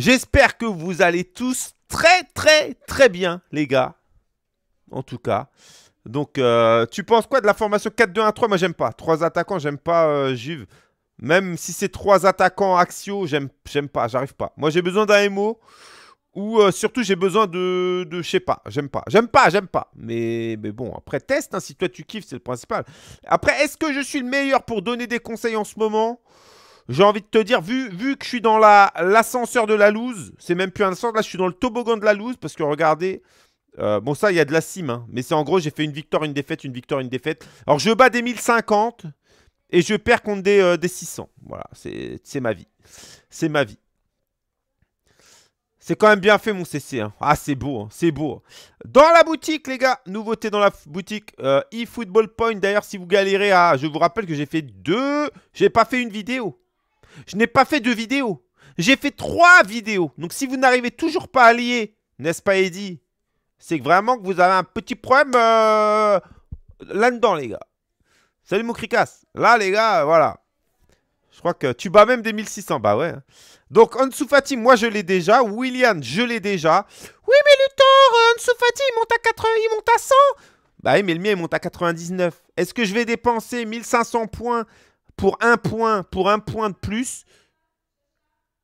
J'espère que vous allez tous très très très bien, les gars. En tout cas. Donc, euh, tu penses quoi de la formation 4-2-1-3 Moi, j'aime pas. Trois attaquants, j'aime pas euh, Juve. Même si c'est trois attaquants axio, j'aime pas, j'arrive pas. Moi, j'ai besoin d'un MO. Ou euh, surtout, j'ai besoin de, je sais pas, j'aime pas, j'aime pas, j'aime pas. Mais, mais bon, après, test, hein, si toi tu kiffes, c'est le principal. Après, est-ce que je suis le meilleur pour donner des conseils en ce moment j'ai envie de te dire, vu, vu que je suis dans l'ascenseur de la loose, c'est même plus un ascenseur, là je suis dans le toboggan de la loose, parce que regardez, euh, bon ça il y a de la cime, hein, mais c'est en gros j'ai fait une victoire, une défaite, une victoire, une défaite. Alors je bats des 1050 et je perds contre des, euh, des 600. Voilà, c'est ma vie. C'est ma vie. C'est quand même bien fait mon CC. Hein. Ah, c'est beau, hein, c'est beau. Dans la boutique, les gars, nouveauté dans la boutique euh, eFootball Point. D'ailleurs, si vous galérez à... Je vous rappelle que j'ai fait deux... J'ai pas fait une vidéo. Je n'ai pas fait de vidéo. J'ai fait trois vidéos. Donc si vous n'arrivez toujours pas à lier, n'est-ce pas Eddy C'est vraiment que vous avez un petit problème euh, là-dedans, les gars. Salut mon Là, les gars, euh, voilà. Je crois que tu bats même des 1600. Bah ouais. Hein. Donc, Ansu moi je l'ai déjà. William, je l'ai déjà. Oui, mais Luthor, euh, Ansu monte à 80, il monte à 100. Bah oui, mais le mien, il monte à 99. Est-ce que je vais dépenser 1500 points pour un point, pour un point de plus,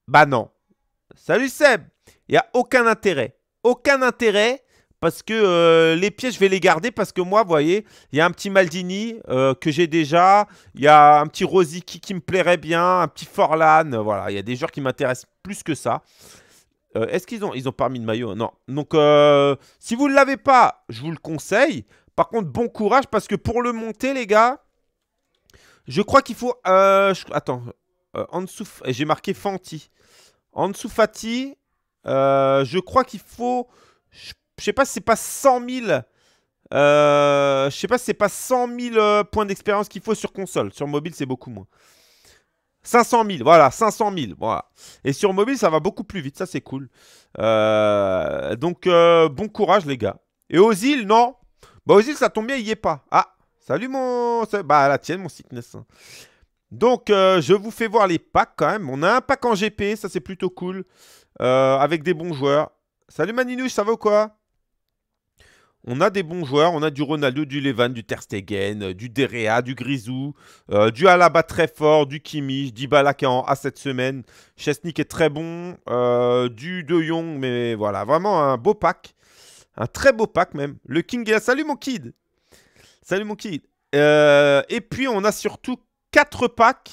bah non. Salut Seb Il n'y a aucun intérêt. Aucun intérêt parce que euh, les pièces, je vais les garder parce que moi, vous voyez, il y a un petit Maldini euh, que j'ai déjà. Il y a un petit Rosicky qui me plairait bien, un petit Forlan. Euh, voilà, il y a des joueurs qui m'intéressent plus que ça. Est-ce qu'ils ont, ils ont parmi de maillot Non. Donc, si vous ne l'avez pas, je vous le conseille. Par contre, bon courage parce que pour le monter, les gars, je crois qu'il faut. Euh, attends. Euh, eh, j'ai marqué Fanti. En Fati. Euh, je crois qu'il faut. Je, sais pas si c'est pas 100 000. je sais pas si c'est pas 100 000 points d'expérience qu'il faut sur console. Sur mobile, c'est beaucoup moins. 500 000, voilà, 500 000, voilà. Et sur mobile, ça va beaucoup plus vite, ça c'est cool. donc, bon courage les gars. Et aux îles, non Bah aux îles, ça tombe bien, il n'y est pas. Ah, Salut mon... Bah, la tienne, mon sickness. Hein. Donc, euh, je vous fais voir les packs quand même. On a un pack en GP, ça c'est plutôt cool. Euh, avec des bons joueurs. Salut Maninouche, ça va ou quoi On a des bons joueurs. On a du Ronaldo, du Levan, du Terstegen, euh, du Derea, du Grisou, du Alaba très fort, du Kimmich, d'Ibala qui est en A cette semaine. Chesnik est très bon, du De Jong, mais voilà, vraiment un beau pack. Un très beau pack même. Le King est là. Salut mon kid Salut mon kid. Euh, et puis on a surtout 4 packs.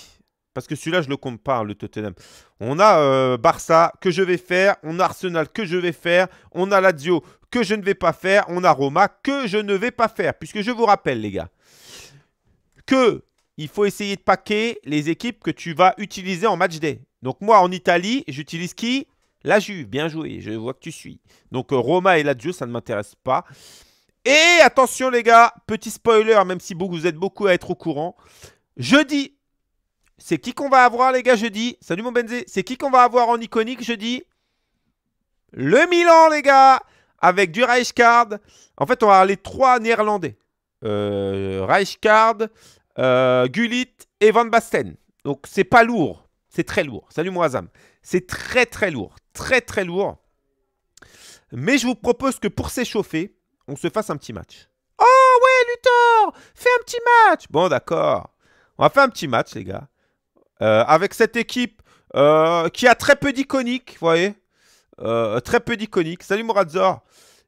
Parce que celui-là, je le compte pas, hein, le Tottenham. On a euh, Barça, que je vais faire. On a Arsenal, que je vais faire. On a Lazio, que je ne vais pas faire. On a Roma, que je ne vais pas faire. Puisque je vous rappelle, les gars, que il faut essayer de paquer les équipes que tu vas utiliser en match day. Donc moi, en Italie, j'utilise qui La Juve, bien joué, je vois que tu suis. Donc euh, Roma et Lazio, ça ne m'intéresse pas. Et attention les gars, petit spoiler, même si vous êtes beaucoup à être au courant. Jeudi, c'est qui qu'on va avoir les gars jeudi Salut mon Benzé, c'est qui qu'on va avoir en iconique jeudi Le Milan les gars Avec du Reichskard. En fait on va avoir les trois néerlandais. Euh, Reichskard, euh, Gullit et Van Basten. Donc c'est pas lourd, c'est très lourd. Salut Moazam. C'est très très lourd, très très lourd. Mais je vous propose que pour s'échauffer, on se fasse un petit match. Oh ouais, Luthor, fais un petit match. Bon, d'accord. On va faire un petit match, les gars. Euh, avec cette équipe euh, qui a très peu d'iconiques, vous voyez. Euh, très peu d'iconiques. Salut Moradzor.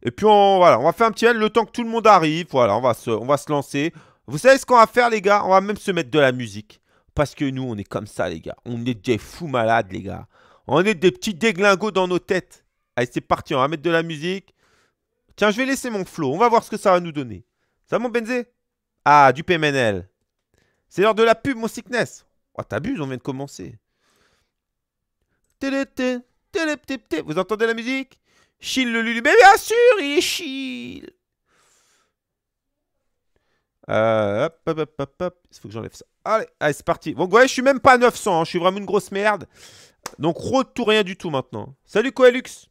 Et puis, on, voilà, on va faire un petit match le temps que tout le monde arrive. Voilà, on va se, on va se lancer. Vous savez ce qu'on va faire, les gars On va même se mettre de la musique. Parce que nous, on est comme ça, les gars. On est des fous malades, les gars. On est des petits déglingos dans nos têtes. Allez, c'est parti, on va mettre de la musique. Tiens, je vais laisser mon flow. On va voir ce que ça va nous donner. Ça, mon Benzé Ah, du PMNL. C'est l'heure de la pub, mon sickness. Oh, t'abuses, on vient de commencer. Vous entendez la musique Chill le Lulu. Mais bien sûr, il est chill. Euh, hop, hop, hop, hop, Il faut que j'enlève ça. Allez, c'est parti. Bon, ouais, je suis même pas à 900. Hein. Je suis vraiment une grosse merde. Donc, retour rien du tout maintenant. Salut, Coelux.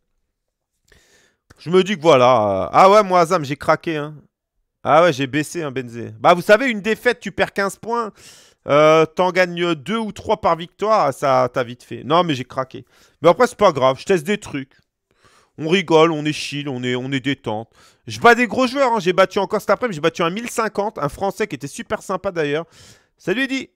Je me dis que voilà. Euh, ah ouais, moi, Azam, j'ai craqué. Hein. Ah ouais, j'ai baissé un hein, Benzé. Bah, vous savez, une défaite, tu perds 15 points. Euh, t'en gagnes 2 ou 3 par victoire. Ah, ça, t'as vite fait. Non, mais j'ai craqué. Mais après, c'est pas grave. Je teste des trucs. On rigole, on est chill, on est, on est détente. Je bats des gros joueurs. Hein. J'ai battu encore cet après-midi. J'ai battu un 1050, un français qui était super sympa d'ailleurs. Salut lui dit.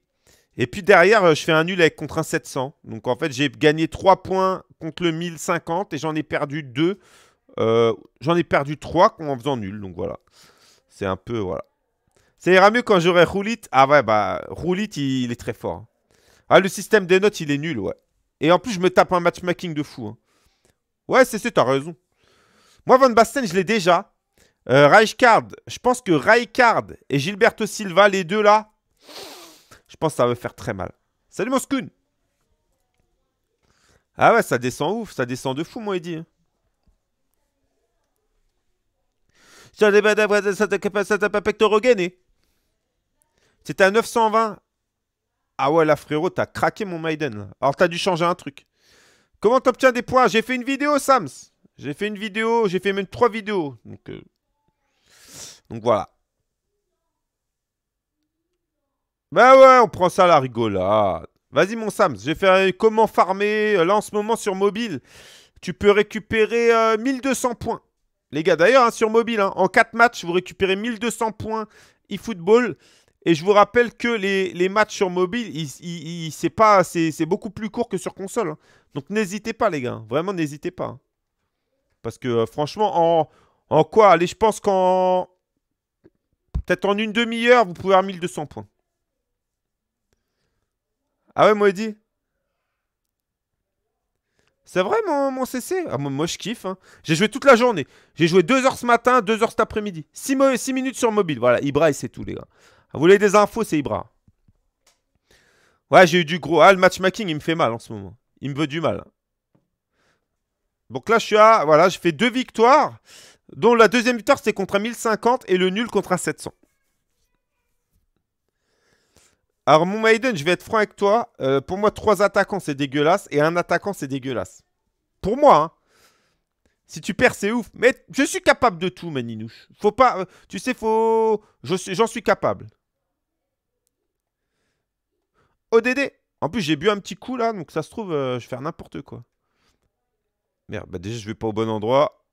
Et puis derrière, euh, je fais un nul contre un 700. Donc en fait, j'ai gagné 3 points contre le 1050 et j'en ai perdu 2 euh, j'en ai perdu 3 en faisant nul, donc voilà. C'est un peu, voilà. Ça ira mieux quand j'aurai Rulit Ah ouais, bah, Roulit, il, est très fort. Hein. Ah, le système des notes, il est nul, ouais. Et en plus, je me tape un matchmaking de fou. Hein. Ouais, c'est ça, t'as raison. Moi, Van Basten, je l'ai déjà. Euh, je pense que Reichardt et Gilberto Silva, les deux là, je pense que ça va faire très mal. Salut Moscoun. Ah ouais, ça descend ouf, ça descend de fou, moi, Eddy, hein. C'était à 920. Ah ouais, là, frérot, t'as craqué mon Maiden. Alors, t'as dû changer un truc. Comment t'obtiens des points J'ai fait une vidéo, Sams. J'ai fait une vidéo, j'ai fait même trois vidéos. Donc, euh, voilà. Bah ouais, on prend ça à la rigolade. Vas-y mon Sam's. J'ai fait comment farmer. Euh, là en ce moment sur mobile, tu peux récupérer 1200 euh, points. Les gars, d'ailleurs, hein, sur mobile, hein, en 4 matchs, vous récupérez 1200 points eFootball. Et je vous rappelle que les, matchs sur mobile, c'est, pas, c'est, beaucoup plus court que sur console. Hein. Donc n'hésitez pas, les gars. Vraiment, n'hésitez pas. Parce que euh, franchement, en, en quoi Allez, je pense qu'en. Peut-être en une demi-heure, vous pouvez avoir 1200 points. Ah ouais, dit c'est vrai mon, CC ah, moi, je kiffe. Hein. J'ai joué toute la journée. J'ai joué 2 heures ce matin, 2 heures cet après-midi. 6, minutes sur mobile. Voilà, Ibra, c'est c'est tout, les gars. Vous voulez des infos, c'est Ibra. Ouais, j'ai eu du gros. Ah, le matchmaking, il me fait mal en ce moment. Il me veut du mal. Donc là, je suis à. Voilà, je fais deux victoires. Dont la deuxième victoire, c'était contre un 1050 et le nul contre un 700. Alors, mon Maiden, je vais être franc avec toi. Euh, pour moi, trois attaquants, c'est dégueulasse. Et un attaquant, c'est dégueulasse. Pour moi, hein. Si tu perds, c'est ouf. Mais je suis capable de tout, Maninouche. Faut pas. Euh, tu sais, faut. J'en suis capable. ODD. En plus, j'ai bu un petit coup là, donc ça se trouve, euh, je vais faire n'importe quoi. Merde, bah déjà, je vais pas au bon endroit.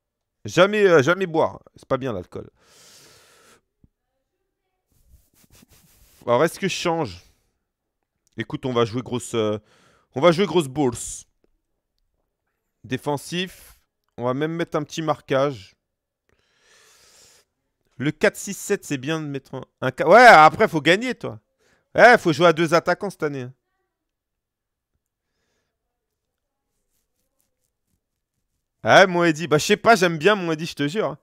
Jamais, jamais boire. C'est pas bien l'alcool. Alors, est-ce que je change Écoute, on va jouer grosse... Euh, on va jouer grosse bourse. Défensif. On va même mettre un petit marquage. Le 4-6-7, c'est bien de mettre un... un ouais, après, faut gagner, toi. Ouais, faut jouer à deux attaquants cette année. Hein. Ouais, mon Eddy. Bah, je sais pas, j'aime bien mon Eddy, je te jure. Hein.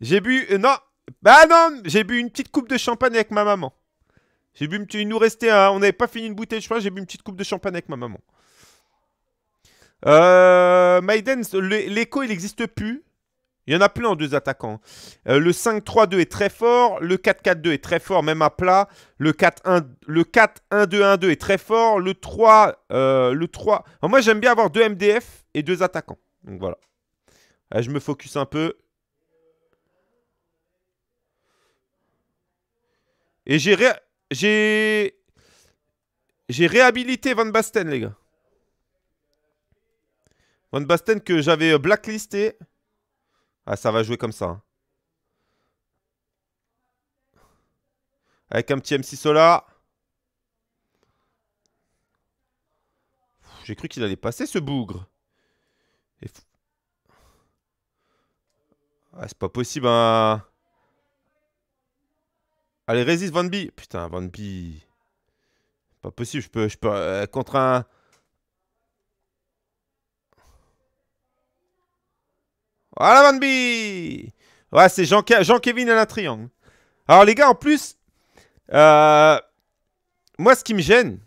J'ai bu... Euh, non Bah non J'ai bu une petite coupe de champagne avec ma maman. J'ai bu Il nous restait un... On n'avait pas fini une bouteille, je crois. J'ai bu une petite coupe de champagne avec ma maman. Euh, Maiden, l'écho, il n'existe plus. Il y en a plein en deux attaquants. Euh, le 5-3-2 est très fort. Le 4-4-2 est très fort, même à plat. Le 4-1-2-1-2 est très fort. Le 3... Euh, le 3... moi, j'aime bien avoir deux MDF et deux attaquants. Donc voilà. je me focus un peu. Et j'ai... rien... J'ai. J'ai réhabilité Van Basten, les gars. Van Basten que j'avais blacklisté. Ah, ça va jouer comme ça. Hein. Avec un petit M M6 Sola. J'ai cru qu'il allait passer ce bougre. Ah, c'est pas possible, hein. Allez, résiste Van B. Putain, Van B. Pas possible, je peux. Je euh, contre un. Voilà Van B. Ouais, c'est Jean-Kevin à la triangle. Alors, les gars, en plus. Euh, moi, ce qui me gêne.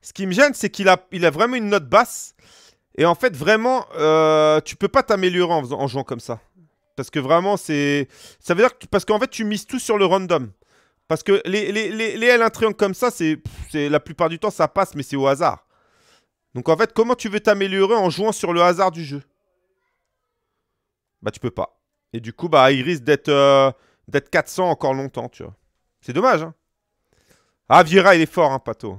Ce qui me gêne, c'est qu'il a, il a vraiment une note basse. Et en fait, vraiment, euh, tu peux pas t'améliorer en jouant comme ça. Parce que vraiment, c'est. Ça veut dire que. Parce qu'en fait, tu mises tout sur le random. Parce que les, les, L1 triangle comme ça, c'est la plupart du temps, ça passe, mais c'est au hasard. Donc en fait, comment tu veux t'améliorer en jouant sur le hasard du jeu Bah, tu peux pas. Et du coup, bah, il risque d'être 400 euh, encore longtemps, tu vois. C'est dommage, hein. Ah, Vieira, il est fort, hein, Pato.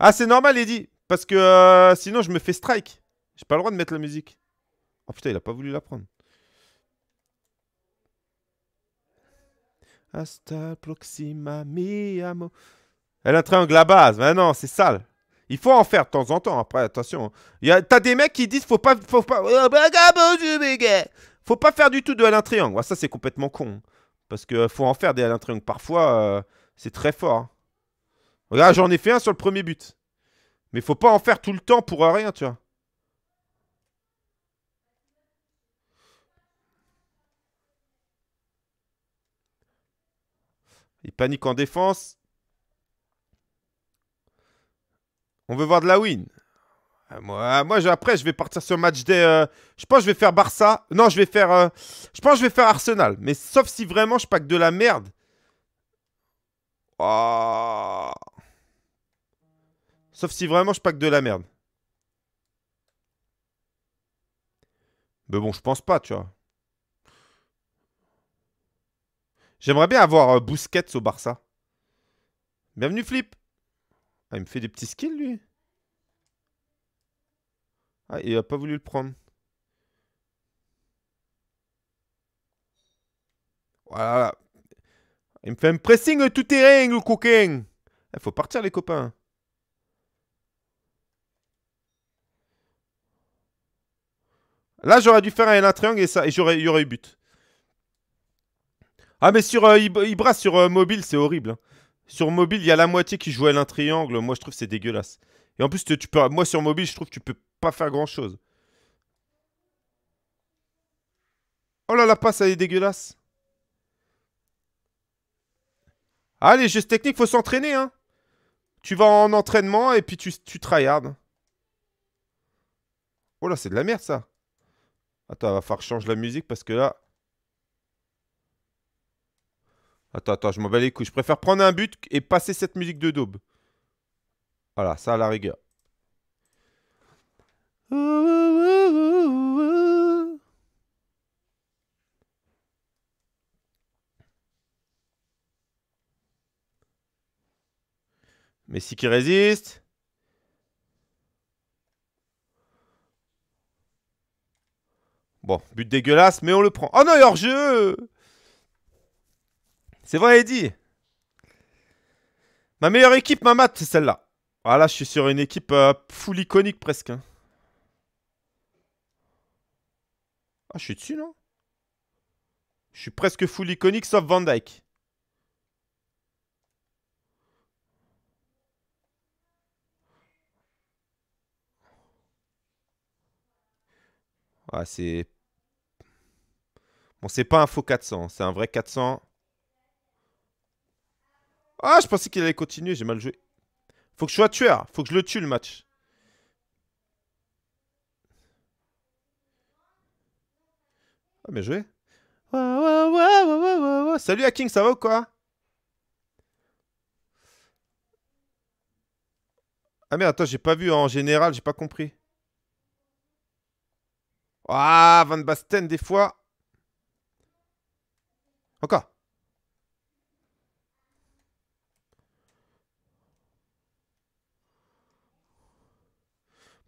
Ah, c'est normal, Eddy. Parce que euh, sinon, je me fais strike. J'ai pas le droit de mettre la musique. Oh putain, il a pas voulu la prendre. Hasta proxima mi amo. Elle un triangle à base. Mais non, c'est sale. Il faut en faire de temps en temps. Après, attention. Hein. T'as des mecs qui disent faut pas, faut pas, euh, bah, bah, bah, faut pas faire du tout de l triangle. ça, c'est complètement con. Hein. Parce que euh, faut en faire des Alain triangle. Parfois, euh, c'est très fort. Hein. Regarde, j'en ai fait un sur le premier but. Mais faut pas en faire tout le temps pour rien, tu vois. Il panique en défense. On veut voir de la win. Ah, moi, ah, après, je vais partir sur match des. Euh, je pense que je vais faire Barça. Non, je vais faire. Euh, je pense que je vais faire Arsenal. Mais sauf si vraiment je pack de la merde. Ah. Sauf si vraiment je pack de la merde. Mais bon, je pense pas, tu vois. J'aimerais bien avoir euh, Busquets au Barça. Bienvenue, Flip. Ah, il me fait des petits skills, lui. Ah, il a pas voulu le prendre. Voilà. Il me fait un pressing tout terrain, le cooking. Il faut partir, les copains. Là, j'aurais dû faire un triangle et ça, et il y aurait eu but. Ah, mais sur euh, Ibra, sur euh, mobile, c'est horrible. Hein. Sur mobile, il y a la moitié qui joue à un triangle. Moi, je trouve c'est dégueulasse. Et en plus, tu peux... moi, sur mobile, je trouve que tu peux pas faire grand-chose. Oh là, la passe, elle est dégueulasse. Ah, les technique techniques, faut s'entraîner, hein. Tu vas en entraînement et puis tu, tu hard Oh là, c'est de la merde, ça. Attends, va falloir changer la musique parce que là... Attends, attends, je m'en bats les couilles. Je préfère prendre un but et passer cette musique de daube. Voilà, ça à la rigueur. Mais si qui résiste. Bon, but dégueulasse, mais on le prend. Oh non, il hors-jeu c'est vrai, Eddie. Ma meilleure équipe, ma mat, c'est celle-là. Voilà, ah, je suis sur une équipe euh, full iconique presque. Hein. Ah, je suis dessus, non Je suis presque full iconique sauf Van Dyke. Ah, c'est... Bon, c'est pas un faux 400, hein. c'est un vrai 400. Ah, je pensais qu'il allait continuer, j'ai mal joué. Faut que je sois tueur, faut que je le tue le match. Ah, bien joué. Salut Hacking, ça va ou quoi Ah merde, attends, j'ai pas vu en général, j'ai pas compris. Ah, Van Basten, des fois. Encore.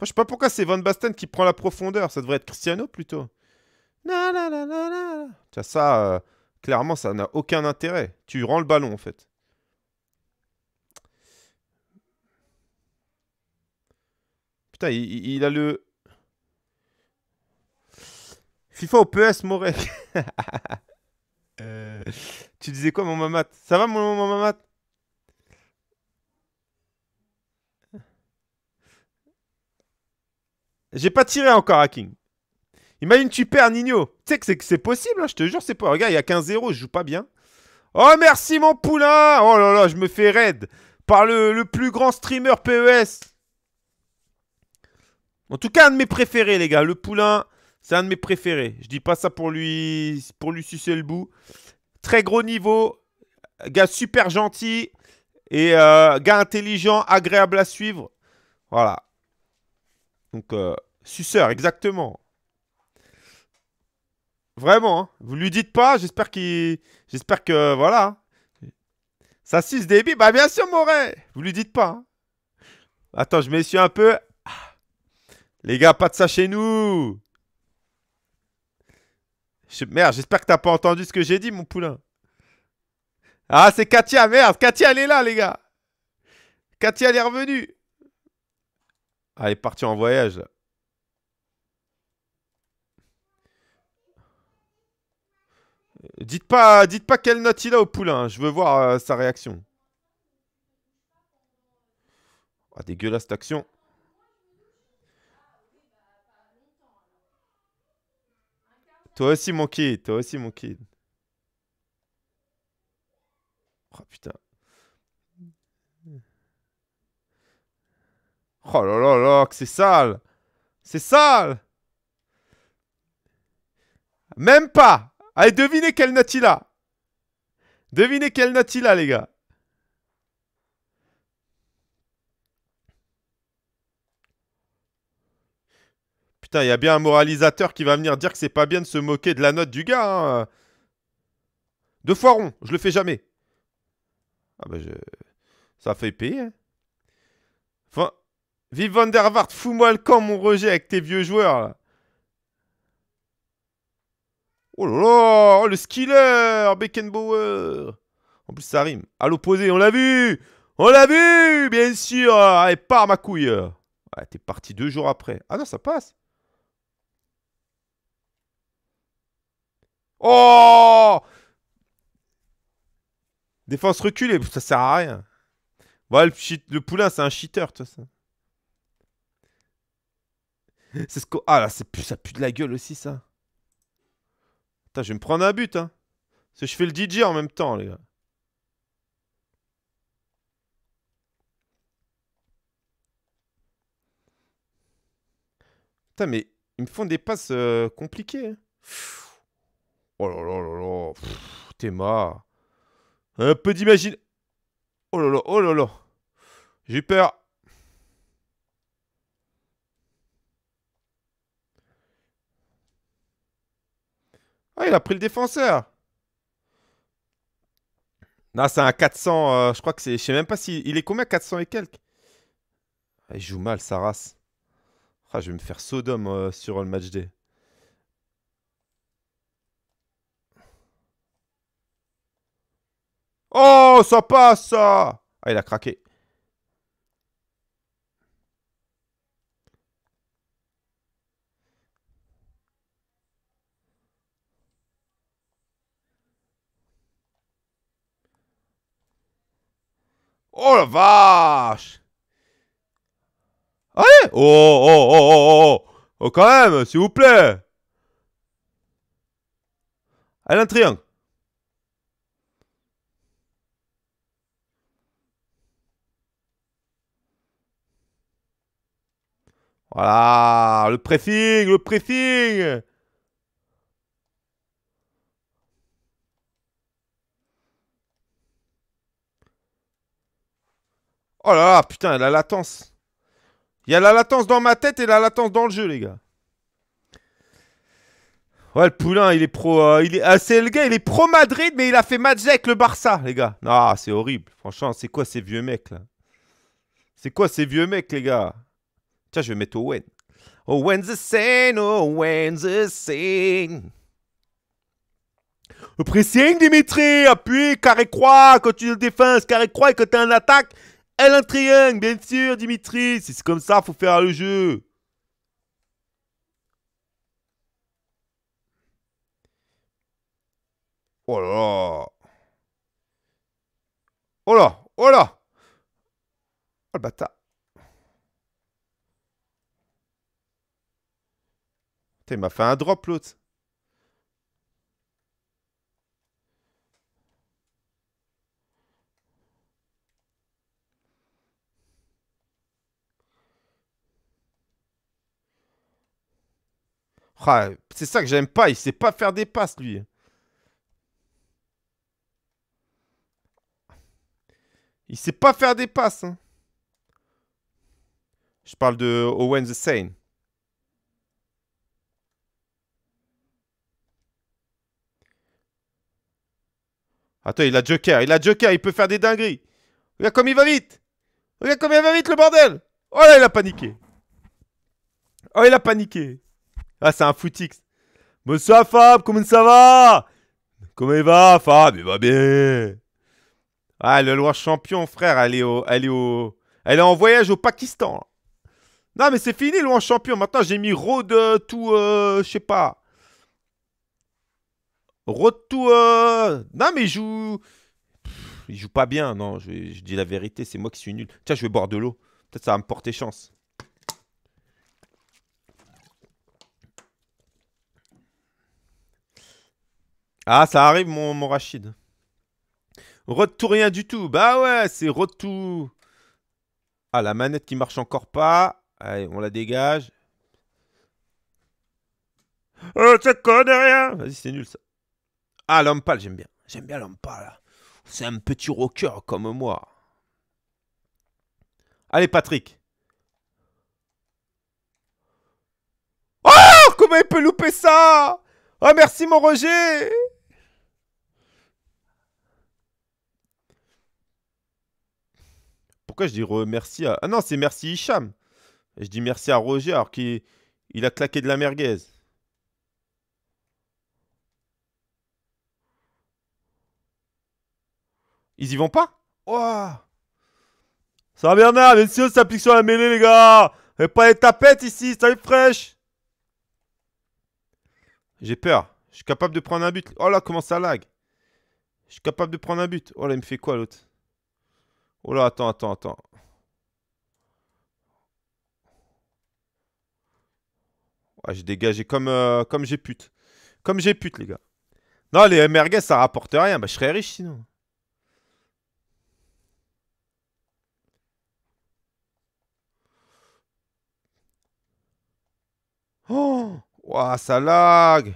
je sais pas pourquoi c'est Van Basten qui prend la profondeur. Ça devrait être Cristiano plutôt. Na, Tiens, ça, euh, clairement, ça n'a aucun intérêt. Tu rends le ballon en fait. Putain, il, a le. FIFA au PS, Morel. Euh. Tu disais quoi, mon mamat Ça va, mon, mon mamat J'ai pas tiré encore à King. Imagine, tu perds Nino. Tu sais que c'est possible, hein, je te jure, c'est pas. Regarde, il y a 15-0, je joue pas bien. Oh, merci mon poulain Oh là là, je me fais raid par le, plus grand streamer PES. En tout cas, un de mes préférés, les gars. Le poulain, c'est un de mes préférés. Je dis pas ça pour lui, pour lui sucer le bout. Très gros niveau. Gars super gentil. Et euh, gars intelligent, agréable à suivre. Voilà. Donc, euh, suceur, exactement. Vraiment, hein. vous lui dites pas, j'espère qu'il... J'espère que, voilà. Ça des débit, bah bien sûr, Moret Vous lui dites pas. Hein. Attends, je suis un peu. Ah. Les gars, pas de ça chez nous Merde, j'espère que t'as pas entendu ce que j'ai dit, mon poulain. Ah, c'est Katia, merde Katia, elle est là, les gars Katia, elle est revenue ah, parti est en voyage, Dites pas, dites pas quelle note il a au poulain. Hein. Je veux voir euh, sa réaction. Ah, dégueulasse action. Toi aussi, mon kid. Toi aussi, mon kid. Oh, putain. Oh là là là, que c'est sale C'est sale Même pas Allez, devinez quelle note il a Devinez quelle note il a, les gars Putain, il y a bien un moralisateur qui va venir dire que c'est pas bien de se moquer de la note du gars, hein. Deux fois rond, je le fais jamais. Ah bah je... Ça fait payer, hein. Enfin... Vive Van der fous-moi le camp, mon rejet, avec tes vieux joueurs. Oh là là, oh, le skiller, Beckenbauer. En plus, ça rime. À l'opposé, on l'a vu On l'a vu, bien sûr Allez, par ma couille Ouais, ah, T'es parti deux jours après. Ah non, ça passe Oh Défense reculée, ça sert à rien. le poulain, c'est un cheater, toi, ça. C'est ce Ah là, c'est ça pue de la gueule aussi, ça. Putain, je vais me prendre un but, hein. Parce que je fais le DJ en même temps, les gars. Putain, mais ils me font des passes euh, compliquées. Hein. Oh là là là là. T'es mort. Un peu d'imagine. Oh là là, oh là là. J'ai peur. Ah, il a pris le défenseur. Non, c'est un 400. Euh, je crois que c'est. Je sais même pas s'il est combien 400 et quelques. Ah, il joue mal, sa race. Ah, je vais me faire Sodom euh, sur le match D. Oh, ça passe, ça Ah, il a craqué. Oh la vache Allez oh, oh, oh, oh, oh Oh, quand même, s'il vous plaît Allez, un triangle Voilà, le pressing, le pressing Oh là là, putain, la latence. Il y a la latence dans ma tête et la latence dans le jeu, les gars. Ouais, le poulain, il est pro. Euh, ah, c'est le gars, il est pro Madrid, mais il a fait match avec le Barça, les gars. Non, c'est horrible. Franchement, c'est quoi ces vieux mecs, là C'est quoi ces vieux mecs, les gars Tiens, je vais mettre Owen. Owen's the same, Owen's the same. Le pressing, Dimitri, appuie, carré-croix, quand tu le défends, carré-croix et que tu en attaque, elle un triangle, bien sûr, Dimitri. Si C'est comme ça, faut faire le jeu. Oh là Oh là Oh là Oh le bâtard il m'a fait un drop l'autre c'est ça que j'aime pas, il sait pas faire des passes, lui. Il sait pas faire des passes. Hein. Je parle de Owen The Sane. Attends, il a Joker, il a Joker, il peut faire des dingueries. Regarde comme il va vite. Regarde comme il va vite, le bordel. Oh là, il a paniqué. Oh, il a paniqué. Ah, c'est un footix. Monsieur Fab, comment ça va Comment il va, Fab Il va bien. Ah, le loin champion, frère, elle est elle est en voyage au Pakistan. Non, mais c'est fini, loin champion. Maintenant, j'ai mis road to, euh, tout, euh, je sais pas. Road to, euh, Non, mais il joue. il joue pas bien, non. Je, je dis la vérité, c'est moi qui suis nul. Tiens, je vais boire de l'eau. Peut-être ça va me porter chance. Ah, ça arrive, mon, mon Rachid. Retour rien du tout. Bah ouais, c'est retour. Ah, la manette qui marche encore pas. Allez, on la dégage. Oh, ça connais rien Vas-y, c'est nul, ça. Ah, pâle, j'aime bien. J'aime bien pâle. C'est un petit rocker comme moi. Allez, Patrick. Oh Comment il peut louper ça Oh, merci, mon Roger Pourquoi je dis merci à... Ah non, c'est merci Hicham. Je dis merci à Roger alors qu'il il a claqué de la merguez. Ils y vont pas Oh Ça va Bernard, messieurs, ça pique sur la mêlée les gars Et pas les tapettes ici, ça est fraîche J'ai peur. Je suis capable de prendre un but. Oh là, comment ça lag Je suis capable de prendre un but. Oh là, il me fait quoi l'autre Oh là, attends, attends, attends. Ouais ah, j'ai dégagé comme, euh, comme j'ai pute. Comme j'ai pute, les gars. Non, les MRG, ça rapporte rien. Bah, je serais riche sinon. Oh ça lag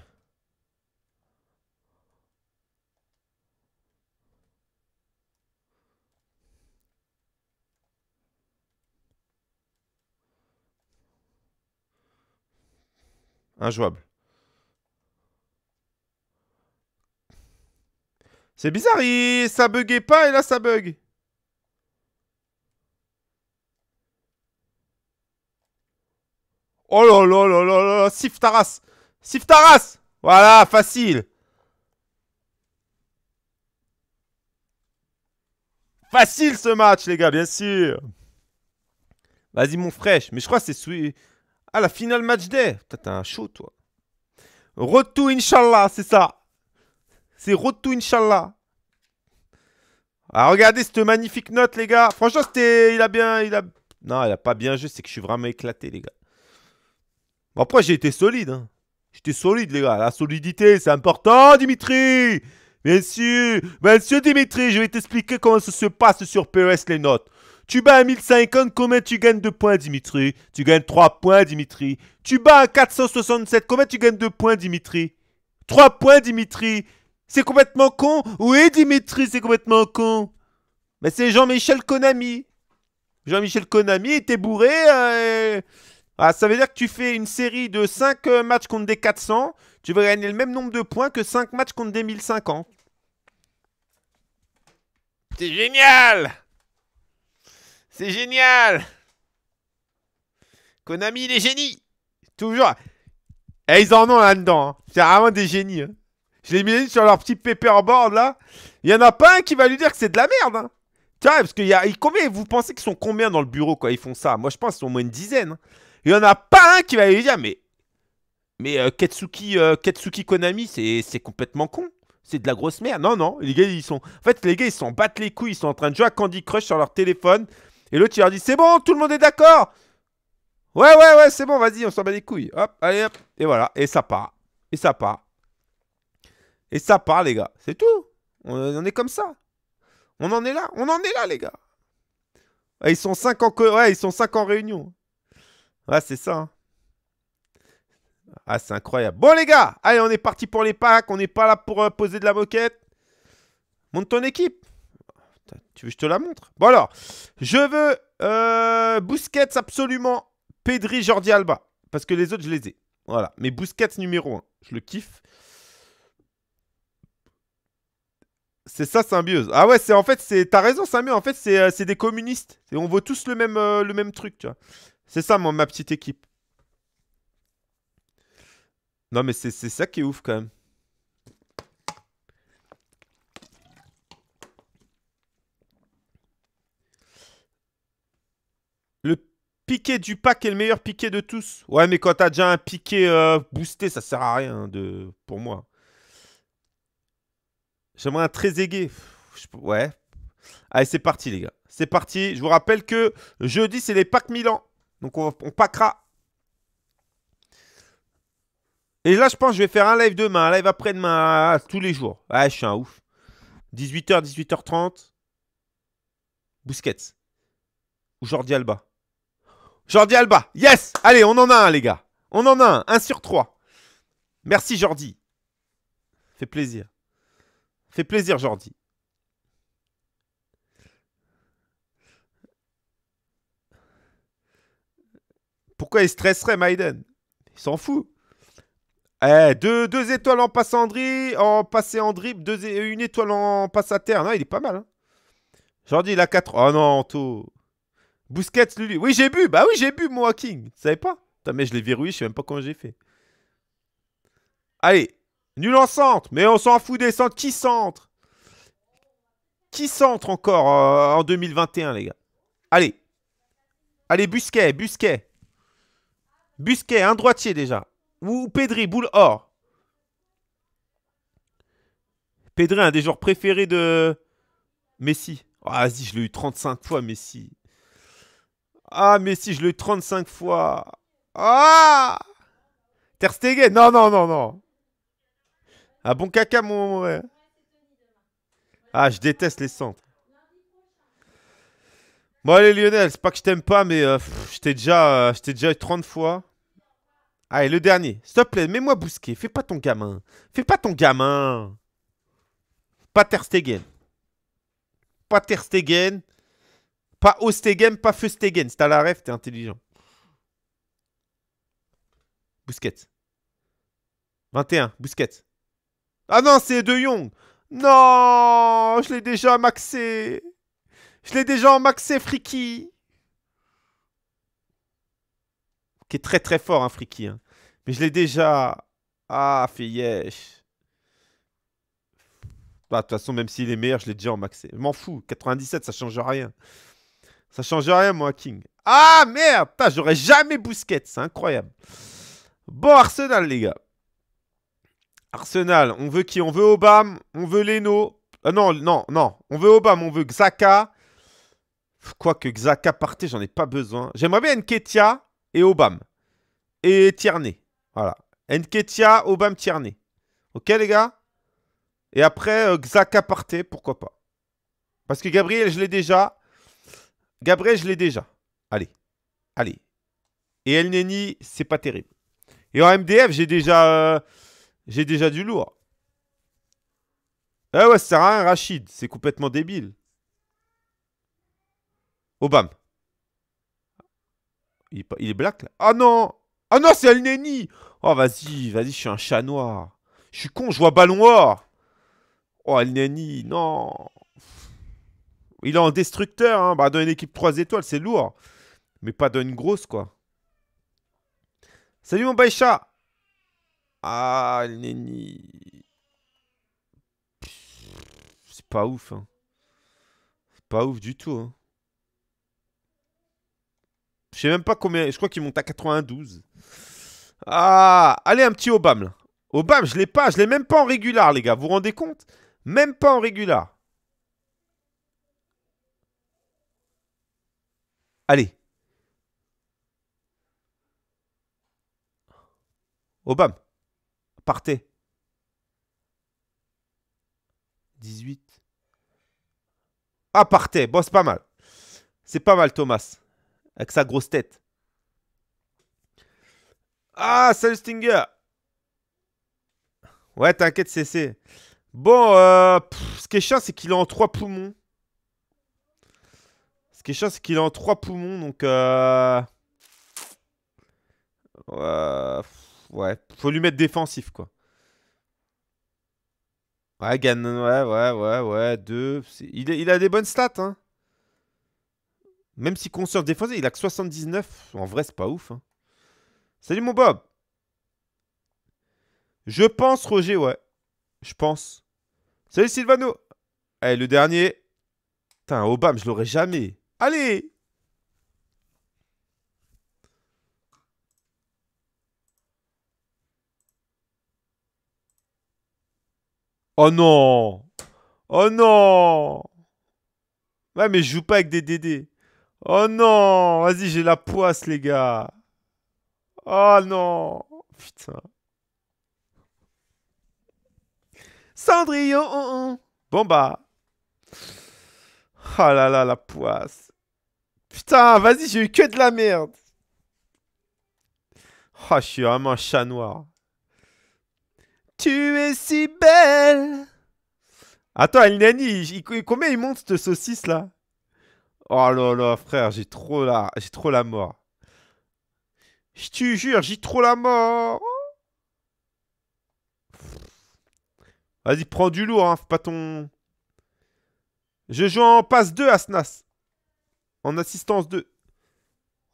Injouable. C'est bizarre, il... ça buguait pas et là ça bug. Oh là là là là là, Siftaras, Siftaras, Voilà, facile Facile ce match, les gars, bien sûr Vas-y, mon fraîche. Mais je crois que c'est... Ah, la finale match day. Putain, un show, toi. retour Inshallah, c'est ça. C'est retour Inshallah. Ah, regardez cette magnifique note, les gars. Franchement, c'était. Il a bien. Il a... Non, il a pas bien joué. C'est que je suis vraiment éclaté, les gars. Bon, après, j'ai été solide. Hein. J'étais solide, les gars. La solidité, c'est important, Dimitri. Bien sûr. Monsieur Dimitri, je vais t'expliquer comment ça se passe sur PES les notes. Tu bats à 1050, combien tu gagnes de points, Dimitri Tu gagnes 3 points, Dimitri. Tu bats à 467, combien tu gagnes de points, Dimitri 3 points, Dimitri. C'est complètement con Oui, Dimitri, c'est complètement con. Mais c'est Jean-Michel Konami. Jean-Michel Konami était bourré. Euh, ah, ça veut dire que tu fais une série de 5 euh, matchs contre des 400. Tu vas gagner le même nombre de points que 5 matchs contre des 1500. C'est génial c'est génial Konami, les génie Toujours Et eh, ils en ont là-dedans, hein. C'est vraiment des génies, hein. Je les mis sur leur petit paperboard, là. Il y en a pas un qui va lui dire que c'est de la merde, hein. Tu vois, parce qu'il y a... Combien, vous pensez qu'ils sont combien dans le bureau, quoi, ils font ça Moi, je pense qu'ils sont au moins une dizaine. Il y en a pas un qui va lui dire, mais... Euh, Katsuki euh, Katsuki, Konami, c'est complètement con. C'est de la grosse merde. Non, non, les gars, ils sont... En fait, les gars, ils s'en battent les couilles. Ils sont en train de jouer à Candy Crush sur leur téléphone. Et le il dit C'est bon, tout le monde est d'accord Ouais, ouais, ouais, c'est bon, vas-y, on s'en bat les couilles. Hop, allez, hop. Et voilà. Et ça part. Et ça part. Et ça part, les gars. C'est tout. On en est comme ça. On en est là. On en est là, les gars. ils sont 5 en, ils sont cinq en réunion. Ouais, c'est ça. Hein. Ah, c'est incroyable. Bon, les gars, allez, on est parti pour les packs. On n'est pas là pour euh, poser de la moquette. Monte ton équipe je te la montre Bon alors, je veux euh, absolument, Pedri, Jordi Alba. Parce que les autres, je les ai. Voilà. Mais Busquets numéro 1, je le kiffe. C'est ça, symbiose. Ah ouais, c'est en fait, c'est. T'as raison, Symbiose En fait, c'est euh, des communistes. Et on vaut tous le même, euh, le même truc, tu vois. C'est ça, moi, ma petite équipe. Non, mais c'est ça qui est ouf quand même. Piqué du pack est le meilleur piqué de tous. Ouais, mais quand t'as déjà un piqué euh, boosté, ça sert à rien de... pour moi. J'aimerais un très aigué. Ouais. Allez, c'est parti, les gars. C'est parti. Je vous rappelle que jeudi, c'est les packs Milan. Donc, on, packera. Et là, je pense que je vais faire un live demain, un live après-demain, tous les jours. Ouais, je suis un ouf. 18h, 18h30. Busquets. Ou Jordi Alba. Jordi Alba. Yes Allez, on en a un, les gars. On en a un. Un sur trois. Merci, Jordi. Fait plaisir. Fait plaisir, Jordi. Pourquoi il stresserait, Maiden Il s'en fout. Eh, deux, étoiles en passant. en passé en drip. une étoile en passe à terre. Non, il est pas mal. Hein. Jordi, il a quatre. Oh non, tout. Busquets, Lulu. Oui, j'ai bu. Bah oui, j'ai bu, Moi, King. Tu savais pas Putain, mais je l'ai verrouillé, je sais même pas comment j'ai fait. Allez, nul en centre. Mais on s'en fout des centres. Qui centre Qui centre encore euh, en 2021, les gars Allez. Allez, Busquet, Busquet. Busquet, un droitier déjà. Ou Pedri, boule or. Pedri, un des joueurs préférés de Messi. Oh, vas-y, je l'ai eu 35 fois, Messi. Ah, mais si je l'ai 35 fois. Ah Ter Stegen Non, non, non, non. Ah, bon caca, mon ouais. Ah, je déteste les centres. Bon, allez, Lionel, c'est pas que je t'aime pas, mais euh, j'étais euh, je t'ai déjà, eu 30 fois. Allez, le dernier. S'il te plaît, mets-moi Bousquet. Fais pas ton gamin. Fais pas ton gamin. Pas Ter Stegen. Pas Ter Stegen. Pas Ostegen, pas Fustegen. Si t'as la ref, t'es intelligent. Bousquet. 21, Bousquet. Ah non, c'est De Jong. Non, je l'ai déjà maxé. Je l'ai déjà maxé, Friki. Qui est très très fort, hein, Friki. Hein. Mais je l'ai déjà. Ah, fayesh. Bah, de toute façon, même s'il est meilleur, je l'ai déjà en maxé. Je m'en fous. 97, ça change rien. Ça change rien, moi, King. Ah, merde J'aurais jamais Bousquet, c'est incroyable. Bon, Arsenal, les gars. Arsenal, on veut qui On veut Obama, on veut Leno. Ah non, non, non. On veut Obama, on veut Xaka. Quoique Xaka partait, j'en ai pas besoin. J'aimerais bien Nketia et Obama. Et Tierney. Voilà. Nketia, Obama, Tierney. Ok, les gars Et après, euh, Xaka partait, pourquoi pas. Parce que Gabriel, je l'ai déjà. Gabriel, je l'ai déjà. Allez. Allez. Et El Neni, c'est pas terrible. Et en MDF, j'ai déjà, euh, j'ai déjà du lourd. Ah ouais, ça sert à rien, Rachid. C'est complètement débile. Obama. Il, il est black là. Ah non Ah non, c'est El Neni Oh vas-y, vas-y, je suis un chat noir. Je suis con, je vois ballon noir. Oh El Neni, non il est en destructeur, hein. Bah, dans une équipe 3 étoiles, c'est lourd. Mais pas dans une grosse, quoi. Salut mon Baïcha Ah, C'est pas ouf, hein. C'est pas ouf du tout, hein. Je sais même pas combien. Je crois qu'il monte à 92. Ah Allez, un petit Obam, là. Obam, je l'ai pas. Je l'ai même pas en régular, les gars. Vous vous rendez compte Même pas en régular. Allez. Obama. Oh, partez. 18. Ah, partez. Bon, c'est pas mal. C'est pas mal, Thomas. Avec sa grosse tête. Ah, salut Stinger. Ouais, t'inquiète, c'est. Bon, euh, ce qui est chiant, c'est qu'il est en trois poumons qui est c'est qu'il est en 3 poumons, donc... Euh... euh ouais, faut lui mettre défensif, quoi. Ouais, Gannon, ouais, ouais, ouais, ouais, deux... Il, a des bonnes stats, hein. Même si conscience défensif, il a que 79. En vrai, c'est pas ouf, hein. Salut, mon Bob Je pense, Roger, ouais. Je pense. Salut, Sylvano. Allez, eh, le dernier Putain, Obama, je l'aurais jamais. Allez Oh non Oh non Ouais, mais je joue pas avec des dédés. Oh non Vas-y, j'ai la poisse, les gars. Oh non Putain. Cendrillon oh, oh. Bon bah. Oh là là, la poisse. Putain, vas-y, j'ai eu que de la merde. Oh, je suis vraiment un chat noir. Tu es si belle. Attends, El Nani, combien il monte cette saucisse là Oh là là, frère, j'ai trop la, j'ai trop la mort. Je te jure, j'ai trop la mort. Vas-y, prends du lourd, hein, pas ton. Je joue en passe 2 à Snas en assistance de...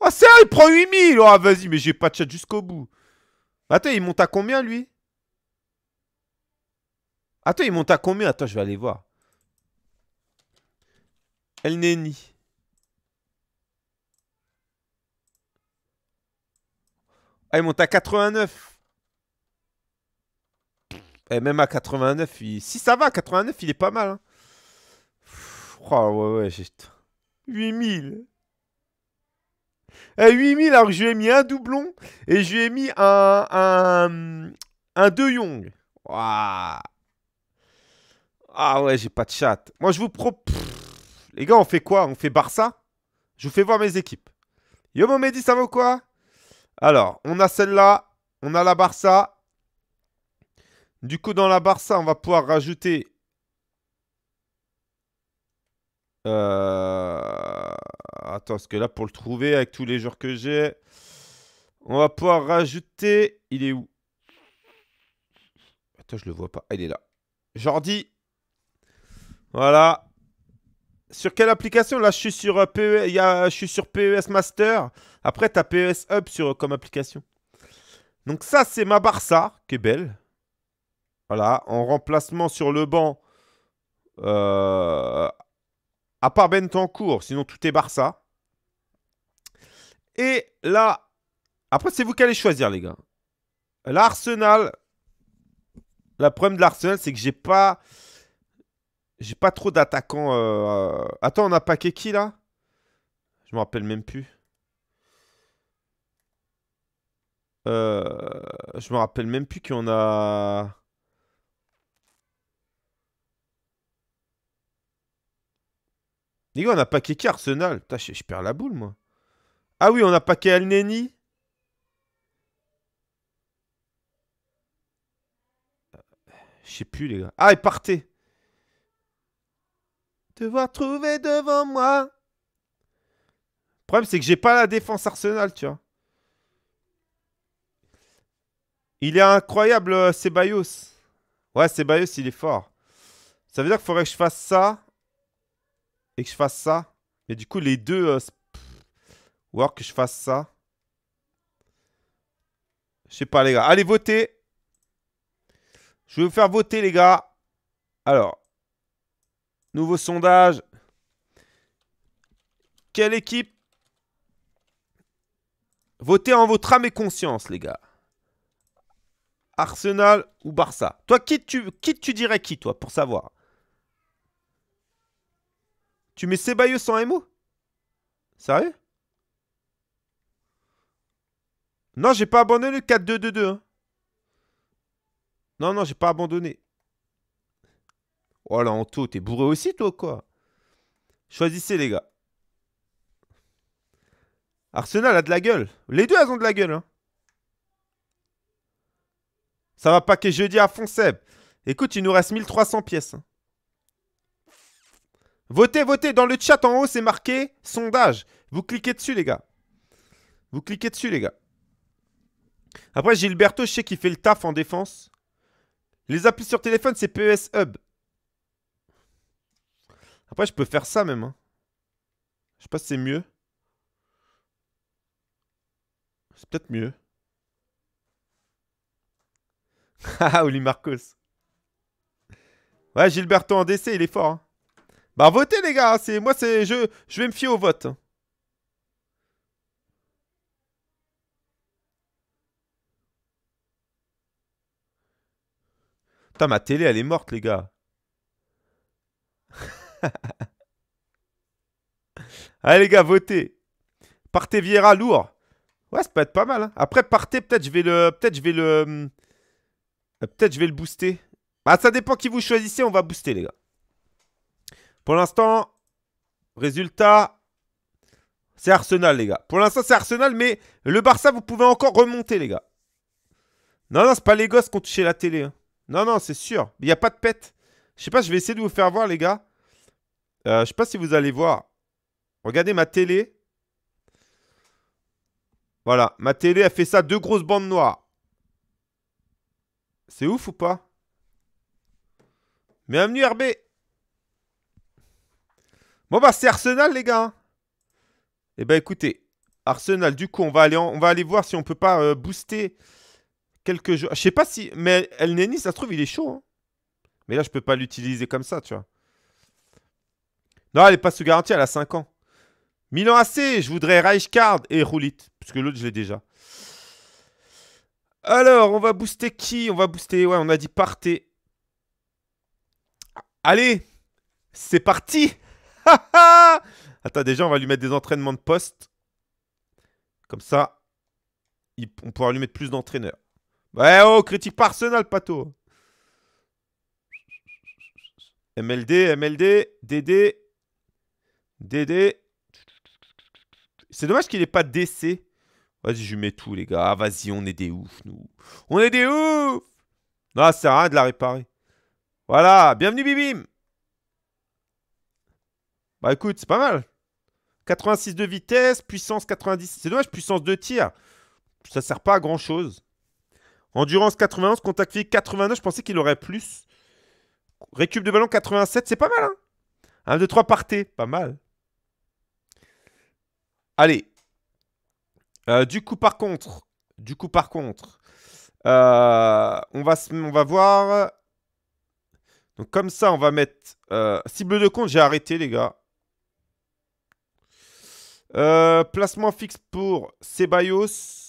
Oh, ah, c'est il prend 8000 Oh, ah, vas-y, mais j'ai pas de chat jusqu'au bout. Attends, il monte à combien, lui Attends, il monte à combien Attends, je vais aller voir. El Neni. Ah, il monte à 89. Et eh, même à 89, il... si ça va, 89, il est pas mal. Hein. Oh, ouais, ouais, j'ai... 8000. À 8000, alors je lui ai mis un doublon et je lui ai mis un, un, un De Jong. Ah ouais, j'ai pas de chat. Moi, je vous propose... Les gars, on fait quoi On fait Barça Je vous fais voir mes équipes. Yo, mon ça vaut quoi Alors, on a celle-là. On a la Barça. Du coup, dans la Barça, on va pouvoir rajouter... Euh attends, parce que là, pour le trouver, avec tous les joueurs que j'ai, on va pouvoir rajouter... Il est où Attends, je le vois pas. Ah, il est là. Jordi. Voilà. Sur quelle application Là, je suis sur, euh, PES, je suis sur PES Master. Après, tu as PES Hub sur, euh, comme application. Donc ça, c'est ma Barça, qui est belle. Voilà, en remplacement sur le banc. Euh, à part Bentancourt, sinon tout est Barça. Et là, après, c'est vous qui allez choisir, les gars. L'Arsenal, le problème de l'Arsenal, c'est que j'ai pas. J'ai pas trop d'attaquants. Euh, attends, on a pas qui là Je me rappelle même plus. Euh, je me rappelle même plus qu'on a. Les gars, on a pas qui Arsenal Putain, je perds la boule moi. Ah oui, on a pas al -Neni. Je sais plus, les gars. Ah, il partez. Devoir trouver devant moi. Le problème, c'est que j'ai pas la défense Arsenal, tu vois. Il est incroyable, euh, Ceballos. Ouais, Ceballos, il est fort. Ça veut dire qu'il faudrait que je fasse ça. Et que je fasse ça. Et du coup, les deux euh, ou que je fasse ça. Je sais pas, les gars. Allez, voter. Je vais vous faire voter, les gars. Alors, nouveau sondage. Quelle équipe Votez en votre âme et conscience, les gars. Arsenal ou Barça Toi, qui tu, qui tu dirais qui, toi, pour savoir Tu mets Ceballos sans MO Sérieux Non, j'ai pas abandonné le 4-2-2-2. Hein. Non, non, j'ai pas abandonné. Oh là, Anto, t'es bourré aussi, toi, quoi Choisissez, les gars. Arsenal a de la gueule. Les deux, elles ont de la gueule. Hein. Ça va pas que jeudi à fond, Seb. Écoute, il nous reste 1300 pièces. Hein. Votez, votez. Dans le chat en haut, c'est marqué sondage. Vous cliquez dessus, les gars. Vous cliquez dessus, les gars. Après, Gilberto, je sais qu'il fait le taf en défense. Les applis sur téléphone, c'est PES Hub. Après, je peux faire ça même. Hein. Je sais pas si c'est mieux. C'est peut-être mieux. ah, Oli Marcos. Ouais, Gilberto en DC, il est fort. Hein. Bah votez les gars, hein, c'est moi c'est je je vais me fier au vote. ma télé, elle est morte, les gars. Allez, les gars, votez. Partez Vieira lourd. Ouais, ça peut être pas mal. Hein. Après, partez, peut-être je vais le. Peut-être je vais le. Hum, euh, peut-être je vais le booster. Bah, ça dépend qui vous choisissez, on va booster, les gars. Pour l'instant, résultat, c'est Arsenal, les gars. Pour l'instant, c'est Arsenal, mais le Barça, vous pouvez encore remonter, les gars. Non, non, c'est pas les gosses qui ont touché la télé. Hein. Non, non, c'est sûr. Il n'y a pas de pète. Je sais pas, je vais essayer de vous faire voir, les gars. Euh, je sais pas si vous allez voir. Regardez ma télé. Voilà, ma télé, a fait ça, deux grosses bandes noires. C'est ouf ou pas Bienvenue, RB. Bon, bah, c'est Arsenal, les gars. Hein. Eh bah, écoutez, Arsenal, du coup, on va aller, on va aller voir si on peut pas euh, booster quelques jours. Je sais pas si. Mais El Neni, ça se trouve, il est chaud. Hein. Mais là, je peux pas l'utiliser comme ça, tu vois. Non, elle n'est pas sous garantie, elle a 5 ans. Milan assez. je voudrais Reichcard et Roulit. Parce que l'autre, je l'ai déjà. Alors, on va booster qui On va booster. Ouais, on a dit partez. Allez, c'est parti Attends, déjà, on va lui mettre des entraînements de poste. Comme ça, on pourra lui mettre plus d'entraîneurs. Ouais, oh, critique personnelle, Arsenal, Pato. MLD, MLD, DD. DD. C'est dommage qu'il n'ait pas DC. Vas-y, je mets tout, les gars. Ah, vas-y, on est des oufs, nous. On est des oufs Non, ça rien de la réparer. Voilà, bienvenue, Bibim Bah, écoute, c'est pas mal. 86 de vitesse, puissance 90. C'est dommage, puissance de tir. Ça sert pas à grand-chose. Endurance 91, contact physique 89. Je pensais qu'il aurait plus. Récup de ballon 87, c'est pas mal. Hein 1, 2, 3, partez. Pas mal. Allez. Euh, du coup, par contre. Du coup, par contre. Euh, on, va, on va voir. Donc, comme ça, on va mettre. Euh, cible de compte, j'ai arrêté, les gars. placement fixe pour Ceballos.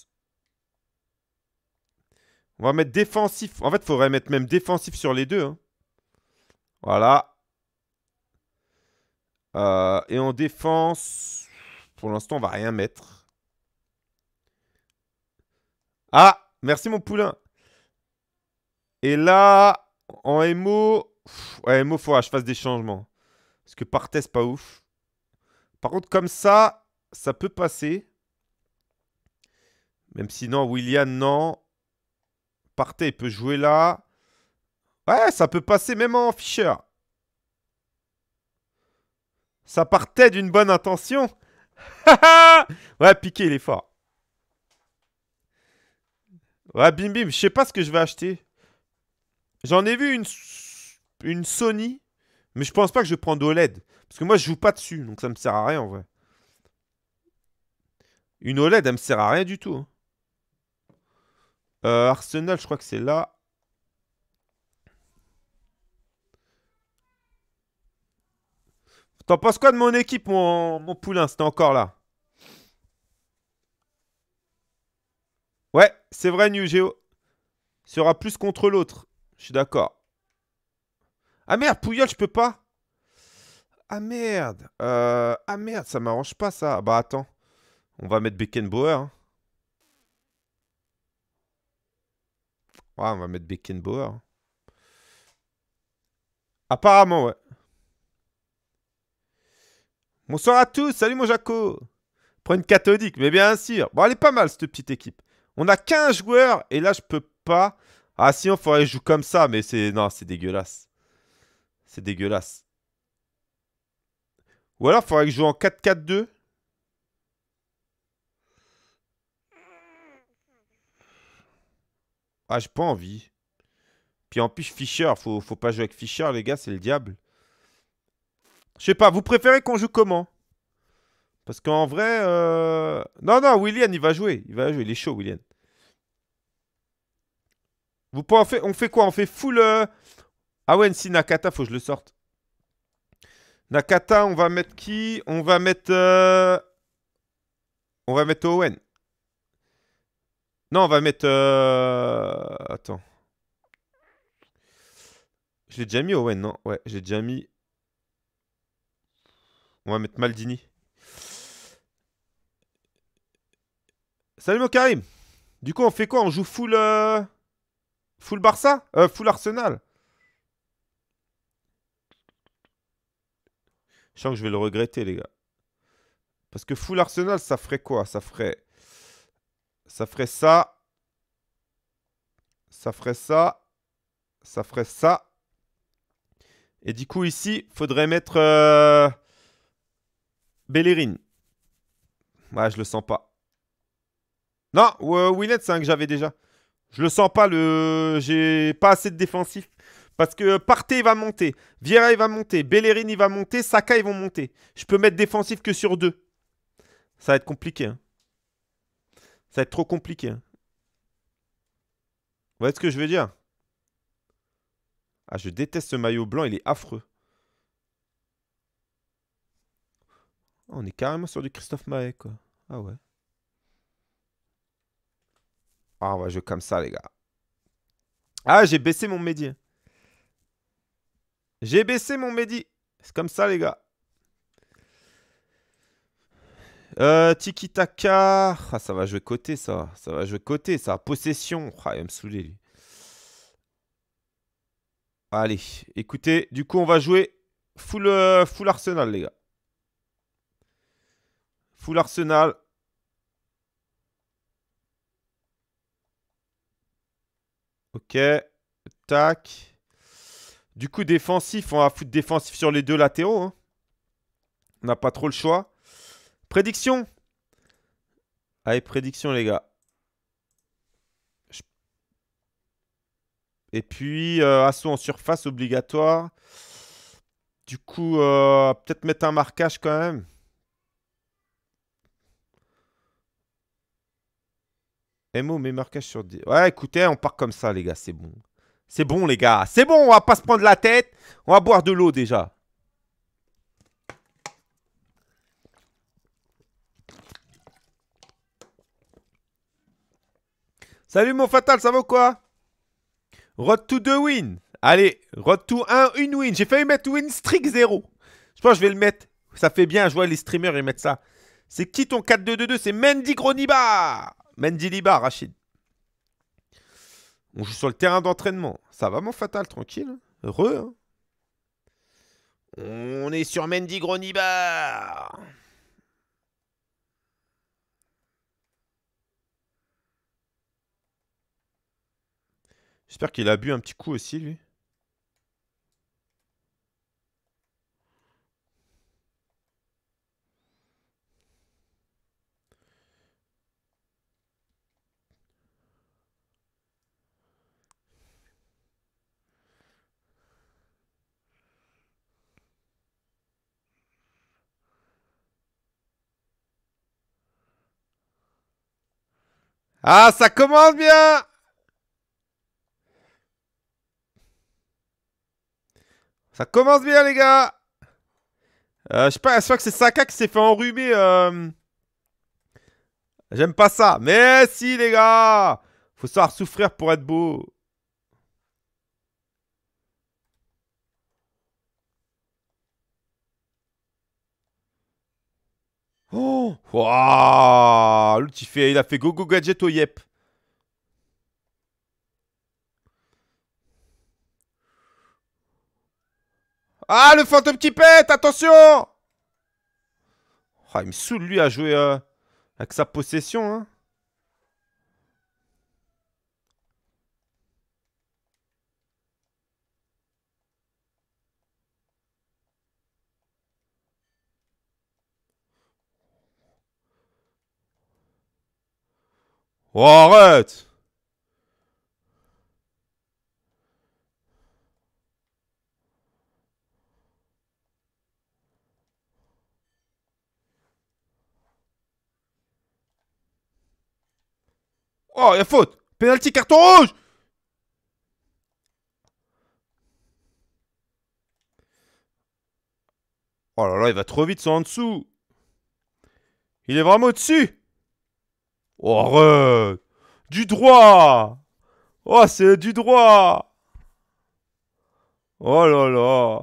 On va mettre défensif. En fait, il faudrait mettre même défensif sur les deux. Hein. Voilà. Euh, et en défense, pour l'instant, on va rien mettre. Ah, merci mon poulain. Et là, en MO, En MO, MO, faut que je fasse des changements. Parce que par test, pas ouf. Par contre, comme ça, ça peut passer. Même si non, William, non il peut jouer là. Ouais, ça peut passer même en Fischer. Ça partait d'une bonne intention. ouais, Piqué, il est fort. Ouais, bim bim. Je sais pas ce que je vais acheter. J'en ai vu une, une Sony. Mais je pense pas que je vais prendre OLED. Parce que moi, je joue pas dessus. Donc ça me sert à rien en vrai. Une OLED, elle me sert à rien du tout. Hein. Euh, Arsenal, je crois que c'est là. T'en penses quoi de mon équipe, mon, poulain C'était encore là. Ouais, c'est vrai, New Geo. Sera plus contre l'autre. Je suis d'accord. Ah merde, Pouillol, je peux pas. Ah merde. Euh, ah merde, ça m'arrange pas ça. Bah attends. On va mettre Beckenbauer. Hein. Ouais, on va mettre Beckenbauer. Hein. Apparemment, ouais. Bonsoir à tous, salut mon Jaco. Prends une cathodique, mais bien sûr. Bon, elle est pas mal cette petite équipe. On a 15 joueurs et là je peux pas. Ah si, on faudrait joue comme ça, mais c'est non, c'est dégueulasse. C'est dégueulasse. Ou alors il faudrait que je joue en 4-4-2. Ah, j'ai pas envie. Puis en plus, Fischer, faut, faut pas jouer avec Fischer, les gars, c'est le diable. Je sais pas, vous préférez qu'on joue comment Parce qu'en vrai... Euh, non, non, William, il va jouer. Il va jouer, il est chaud, William. Vous on, fait, on fait quoi On fait full... Euh, ah ouais, si Nakata, faut que je le sorte. Nakata, on va mettre qui On va mettre... Euh, on va mettre Owen. Non, on va mettre. Euh... Attends. Je l'ai déjà mis, Owen, non Ouais, j'ai déjà mis. On va mettre Maldini. Salut mon Karim Du coup, on fait quoi On joue full. Euh, full Barça euh, Full Arsenal Je sens que je vais le regretter, les gars. Parce que full Arsenal, ça ferait quoi Ça ferait. Ça ferait ça. Ça ferait ça. Ça ferait ça. Et du coup, ici, faudrait mettre euh, Bellerin. Ouais, ah, je le sens pas. Non, euh, c'est un que j'avais déjà. Je le sens pas, le... j'ai pas assez de défensif. Parce que Partey, il va monter. Vieira, il va monter. Bellerin, il va monter. Saka, ils vont monter. Je peux mettre défensif que sur deux. Ça va être compliqué. Hein. Ça être trop compliqué. Vous voyez ce que je veux dire Ah, je déteste ce maillot blanc, il est affreux. Ah, on est carrément sur du Christophe Maé, quoi. Ah ouais. Ah, on va jouer comme ça, les gars. Ah, j'ai baissé mon Mehdi. J'ai baissé mon Mehdi. C'est comme ça, les gars. Euh, Tiki Taka. Ah, ça va jouer côté, ça. Ça va jouer côté, ça. Possession. Ah, il va me saouler, lui. Allez, écoutez, du coup, on va jouer full, euh, full Arsenal, les gars. Full Arsenal. Ok. Tac. Du coup, défensif, on va foutre défensif sur les deux latéraux. Hein. On n'a pas trop le choix. Prédiction Allez, prédiction, les gars. Et puis, euh, assaut en surface obligatoire. Du coup, euh, peut-être mettre un marquage quand même. MO, mais marquage sur Ouais, écoutez, on part comme ça, les gars. C'est bon. C'est bon, les gars. C'est bon, on va pas se prendre la tête. On va boire de l'eau déjà. Salut mon fatal, ça vaut quoi Road to 2 win. Allez, road to 1, une win. J'ai failli mettre win streak 0. Je pense que je vais le mettre. Ça fait bien, je vois les streamers, ils mettre ça. C'est qui ton 4-2-2-2 C'est Mendy Groniba Mendy Liba, Rachid. On joue sur le terrain d'entraînement. Ça va mon fatal, tranquille. Heureux. Hein. On est sur Mendy Groniba J'espère qu'il a bu un petit coup aussi, lui. Ah, ça commence bien Ça commence bien, les gars euh, Je sais pas, je que c'est Saka qui s'est fait enrhumer. Euh. J'aime pas ça. Mais si, les gars Faut savoir souffrir pour être beau. Oh L'autre, il a fait go go gadget au yep. Ah, le fantôme qui pète Attention ah, Il me saoule, lui, à jouer euh, avec sa possession. Hein. Oh, arrête Oh, il y a faute. penalty carton rouge. Oh là là, il va trop vite, c'est en dessous. Il est vraiment au-dessus. Oh, Du droit. Oh, c'est du droit. Oh là là.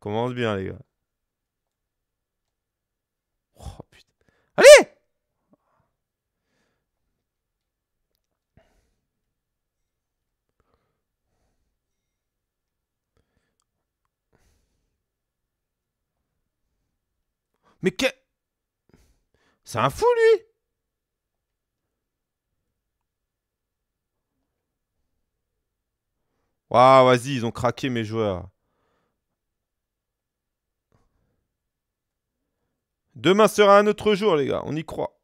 Commence bien, les gars. Oh putain. Allez Mais que... C'est un fou, lui Waouh, vas-y, ils ont craqué mes joueurs. Demain sera un autre jour, les gars. On y croit.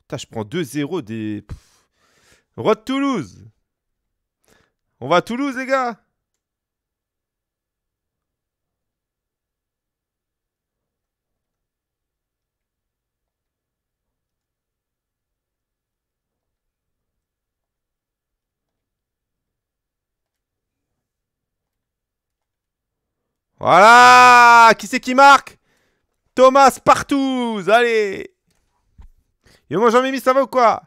Putain, je prends 2-0 des... de Toulouse. On va à Toulouse, les gars Voilà Qui c'est qui marque Thomas Partouz Allez Yo, mon Jean-Mimi, ça va ou quoi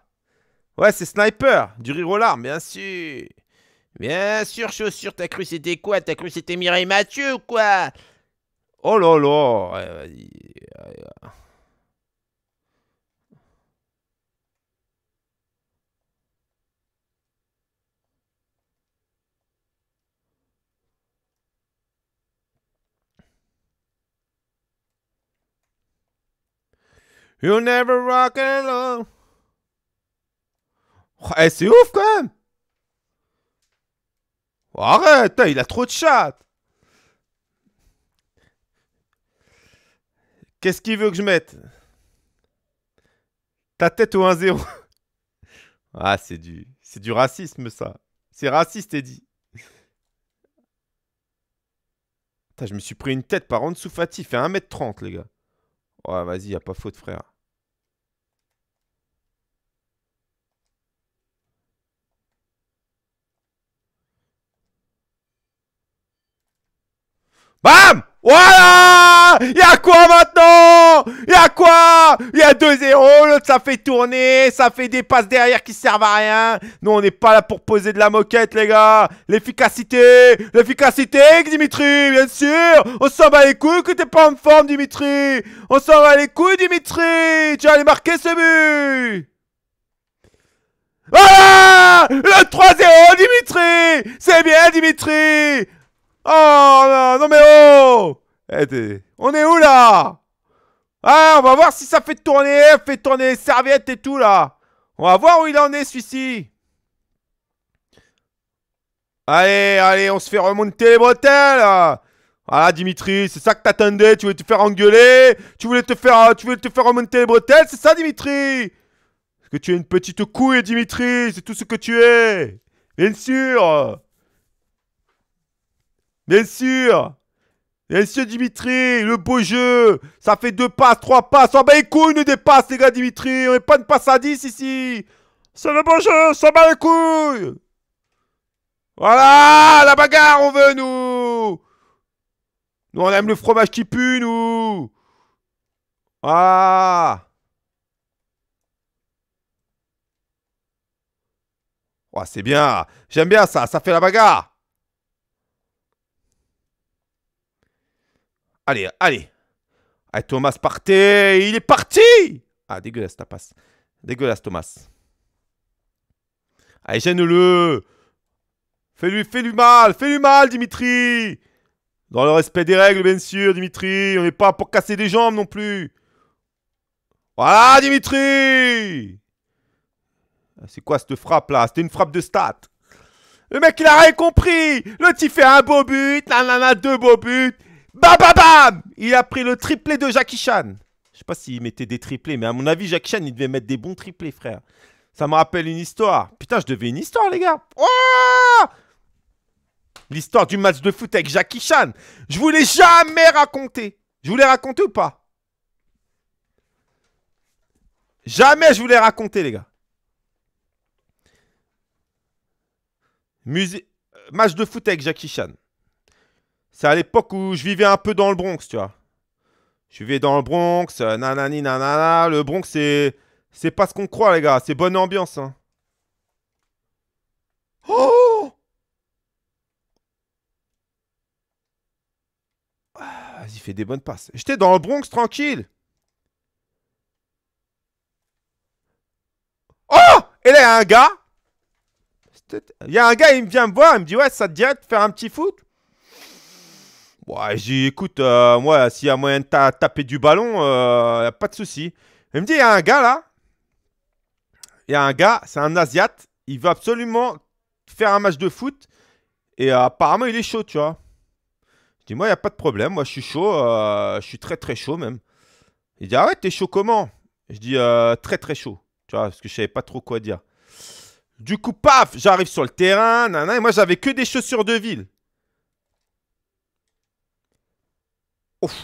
Ouais, c'est Sniper, du rire aux bien sûr Bien sûr, chaussure, t'as cru c'était quoi T'as cru c'était Mireille Mathieu ou quoi Oh là là You never rock eh, c'est ouf quand même. arrête, il a trop de chat. Qu'est-ce qu'il veut que je mette Ta tête au 1-0. ah, c'est du, c'est du racisme ça. C'est raciste, Eddie. je me suis pris une tête par en dessous Fatih. Fait 1m30, les gars. Ouais, vas-y, y a pas faute, frère. Bam Voilà y a quoi maintenant a quoi Y'a 2-0, l'autre ça fait tourner, ça fait des passes derrière qui servent à rien. Nous on n'est pas là pour poser de la moquette les gars. L'efficacité L'efficacité Dimitri, bien sûr On s'en bat les couilles que t'es pas en forme Dimitri On s'en bat les couilles Dimitri Tu vas aller marquer ce but voilà Le 3-0 Dimitri C'est bien Dimitri Oh non, mais oh eh, On est où là Ah, on va voir si ça fait tourner, fait tourner les serviettes et tout là. On va voir où il en est celui-ci. Allez, allez, on se fait remonter les bretelles. Voilà, Dimitri, c'est ça que t'attendais. Tu voulais te faire engueuler. Tu voulais te faire, tu voulais te faire remonter les bretelles. C'est ça, Dimitri. Est-ce que tu es une petite couille, Dimitri. C'est tout ce que tu es. Bien sûr. Bien sûr Bien sûr, Dimitri, le beau jeu Ça fait deux passes, trois passes. On oh, bat les couilles, nous dépasse, les gars, Dimitri On n'est pas une passe à 10 ici C'est le beau jeu, ça bat les couilles Voilà La bagarre, on veut, nous Nous, on aime le fromage qui pue, nous Ah oh, c'est bien J'aime bien ça, ça fait la bagarre Allez, allez. Thomas, partez. Il est parti. Ah, dégueulasse ta passe. Dégueulasse, Thomas. Allez, gêne-le. Fais-lui, fais-lui mal. Fais-lui mal, Dimitri. Dans le respect des règles, bien sûr, Dimitri. On n'est pas pour casser des jambes non plus. Voilà, Dimitri. Ah, c'est quoi cette frappe là C'était une frappe de stat. Le mec, il a rien compris. Le type fait un beau but. Nanana, deux beaux buts. Bam, Il a pris le triplé de Jackie Chan. Je sais pas s'il mettait des triplés, mais à mon avis, Jackie Chan, il devait mettre des bons triplés, frère. Ça me rappelle une histoire. Putain, je devais une histoire, les gars. Oh L'histoire du match de foot avec Jackie Chan. Je vous l'ai jamais raconté. Je vous l'ai raconté ou pas Jamais je vous l'ai raconté, les gars. Euh, match de foot avec Jackie Chan. C'est à l'époque où je vivais un peu dans le Bronx, tu vois. Je vivais dans le Bronx, euh, nanani nanana. Le Bronx, c'est. C'est pas ce qu'on croit, les gars. C'est bonne ambiance. Hein. Oh Vas-y, ah, fais des bonnes passes. J'étais dans le Bronx, tranquille. Oh Et là, il y a un gars. Il y a un gars, il vient me voir. Il me dit Ouais, ça te dirait de faire un petit foot Ouais, j'ai écoute, euh, moi, s'il y a moyen de taper du ballon, euh, a pas de souci. Il me dit, il y a un gars là. Il y a un gars, c'est un Asiat. Il veut absolument faire un match de foot. Et euh, apparemment, il est chaud, tu vois. Je dis, moi, il n'y a pas de problème. Moi, je suis chaud. Euh, je suis très, très chaud même. Il dit, ah ouais, t'es chaud comment Je dis, très, très chaud. Tu vois, parce que je savais pas trop quoi dire. Du coup, paf, j'arrive sur le terrain. et moi, j'avais que des chaussures de ville.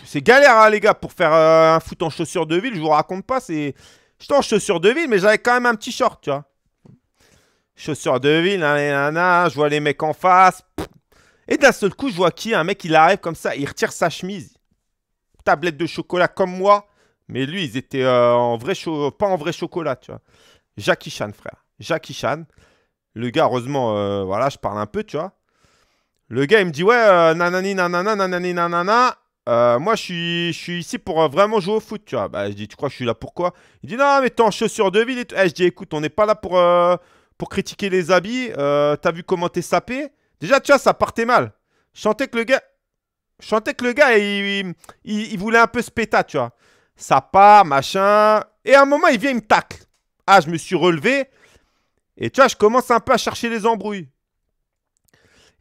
c'est galère, hein, les gars, pour faire euh, un foot en chaussures de ville. Je vous raconte pas, c'est. J'étais en chaussures de ville, mais j'avais quand même un petit short, tu vois. Chaussures de ville, nanana, je vois les mecs en face. Et d'un seul coup, je vois qui Un mec, il arrive comme ça, il retire sa chemise. Tablette de chocolat comme moi. Mais lui, ils étaient euh, en vrai pas en vrai chocolat, tu vois. Jackie Chan, frère. Jackie Chan. Le gars, heureusement, euh, voilà, je parle un peu, tu vois. Le gars, il me dit, ouais, nanani, nanana, nanani, nanana. Euh, moi, je suis, je suis ici pour euh, vraiment jouer au foot, tu vois. Bah, je dis, tu crois que je suis là pourquoi Il dit, non, mais t'es en chaussures de ville et eh, je dis, écoute, on n'est pas là pour, euh, pour critiquer les habits. T'as vu comment t'es sapé Déjà, tu vois, ça partait mal. Je que le gars, chantait que le gars, il, voulait un peu se péta, tu vois. Ça part, machin. Et à un moment, il vient, il me tacle. Ah, je me suis relevé. Et tu vois, je commence un peu à chercher les embrouilles.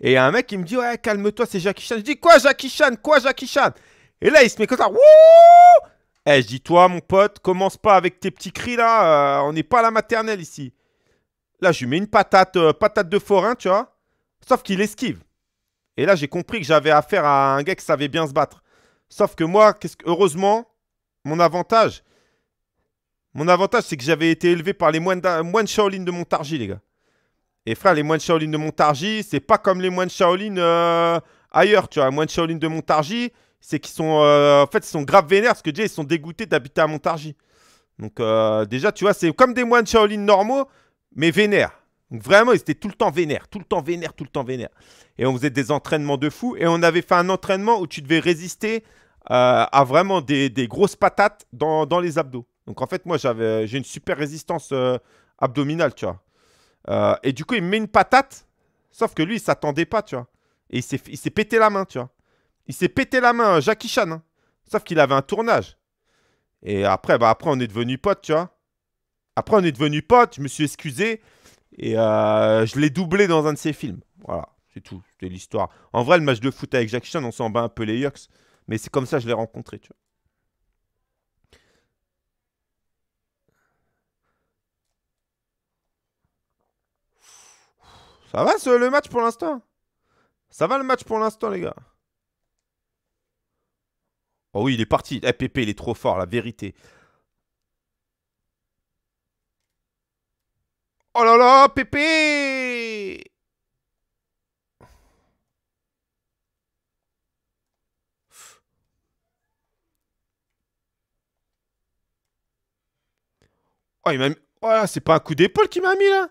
Et a un mec qui me dit Ouais, calme-toi, c'est Jackie Chan. Je dis Quoi, Jackie Chan Quoi, Jackie Chan Et là, il se met comme ça Wouh eh, je dis Toi, mon pote, commence pas avec tes petits cris là. Euh, on n'est pas à la maternelle ici. Là, je lui mets une patate, euh, patate de forain, tu vois. Sauf qu'il esquive. Et là, j'ai compris que j'avais affaire à un gars qui savait bien se battre. Sauf que moi, que... heureusement, mon avantage, mon avantage, c'est que j'avais été élevé par les moines, de Shaolin de Montargis, les gars. Et frère, les moines Shaolin de Montargis, c'est pas comme les moines Shaolin euh, ailleurs, tu vois. Les moines Shaolin de Montargis, c'est qu'ils sont... Euh, en fait, ils sont grave vénères parce que déjà, ils sont dégoûtés d'habiter à Montargis. Donc euh, déjà, tu vois, c'est comme des moines Shaolin normaux, mais vénères. Donc vraiment, ils étaient tout le temps vénères, tout le temps vénères, tout le temps vénères. Et on faisait des entraînements de fou. Et on avait fait un entraînement où tu devais résister à vraiment des, grosses patates dans, dans, les abdos. Donc en fait, moi, j'ai une super résistance abdominale, tu vois. Euh, et du coup, il met une patate, sauf que lui, il s'attendait pas, tu vois. Et il s'est pété la main, tu vois. Il s'est pété la main, Jackie Chan. Hein. Sauf qu'il avait un tournage. Et après, bah, après, on est devenu potes, tu vois. Après, on est devenu potes, je me suis excusé. Et euh, je l'ai doublé dans un de ses films. Voilà, c'est tout, c'est l'histoire. En vrai, le match de foot avec Jackie Chan, on s'en bat un peu les Yux Mais c'est comme ça que je l'ai rencontré, tu vois. Ça va le match pour l'instant Ça va le match pour l'instant, les gars Oh oui, il est parti. Eh, Pépé, il est trop fort, la vérité. Oh là là, Pépé Oh, il m'a mis... Oh, c'est pas un coup d'épaule qu'il m'a mis, là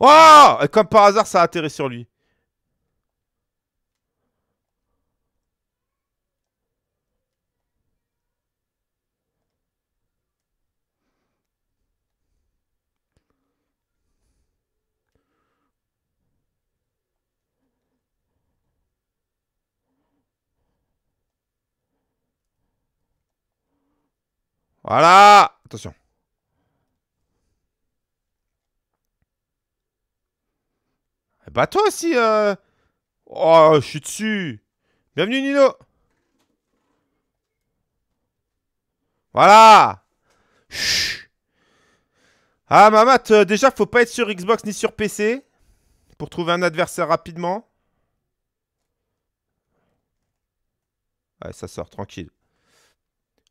Oh Et comme par hasard, ça a atterri sur lui. Voilà Attention Bah toi aussi, euh. Oh, je suis dessus. Bienvenue, Nino. Voilà. Chut. Ah, Mamat, euh, déjà, faut pas être sur Xbox ni sur PC pour trouver un adversaire rapidement. Ouais, ça sort, tranquille.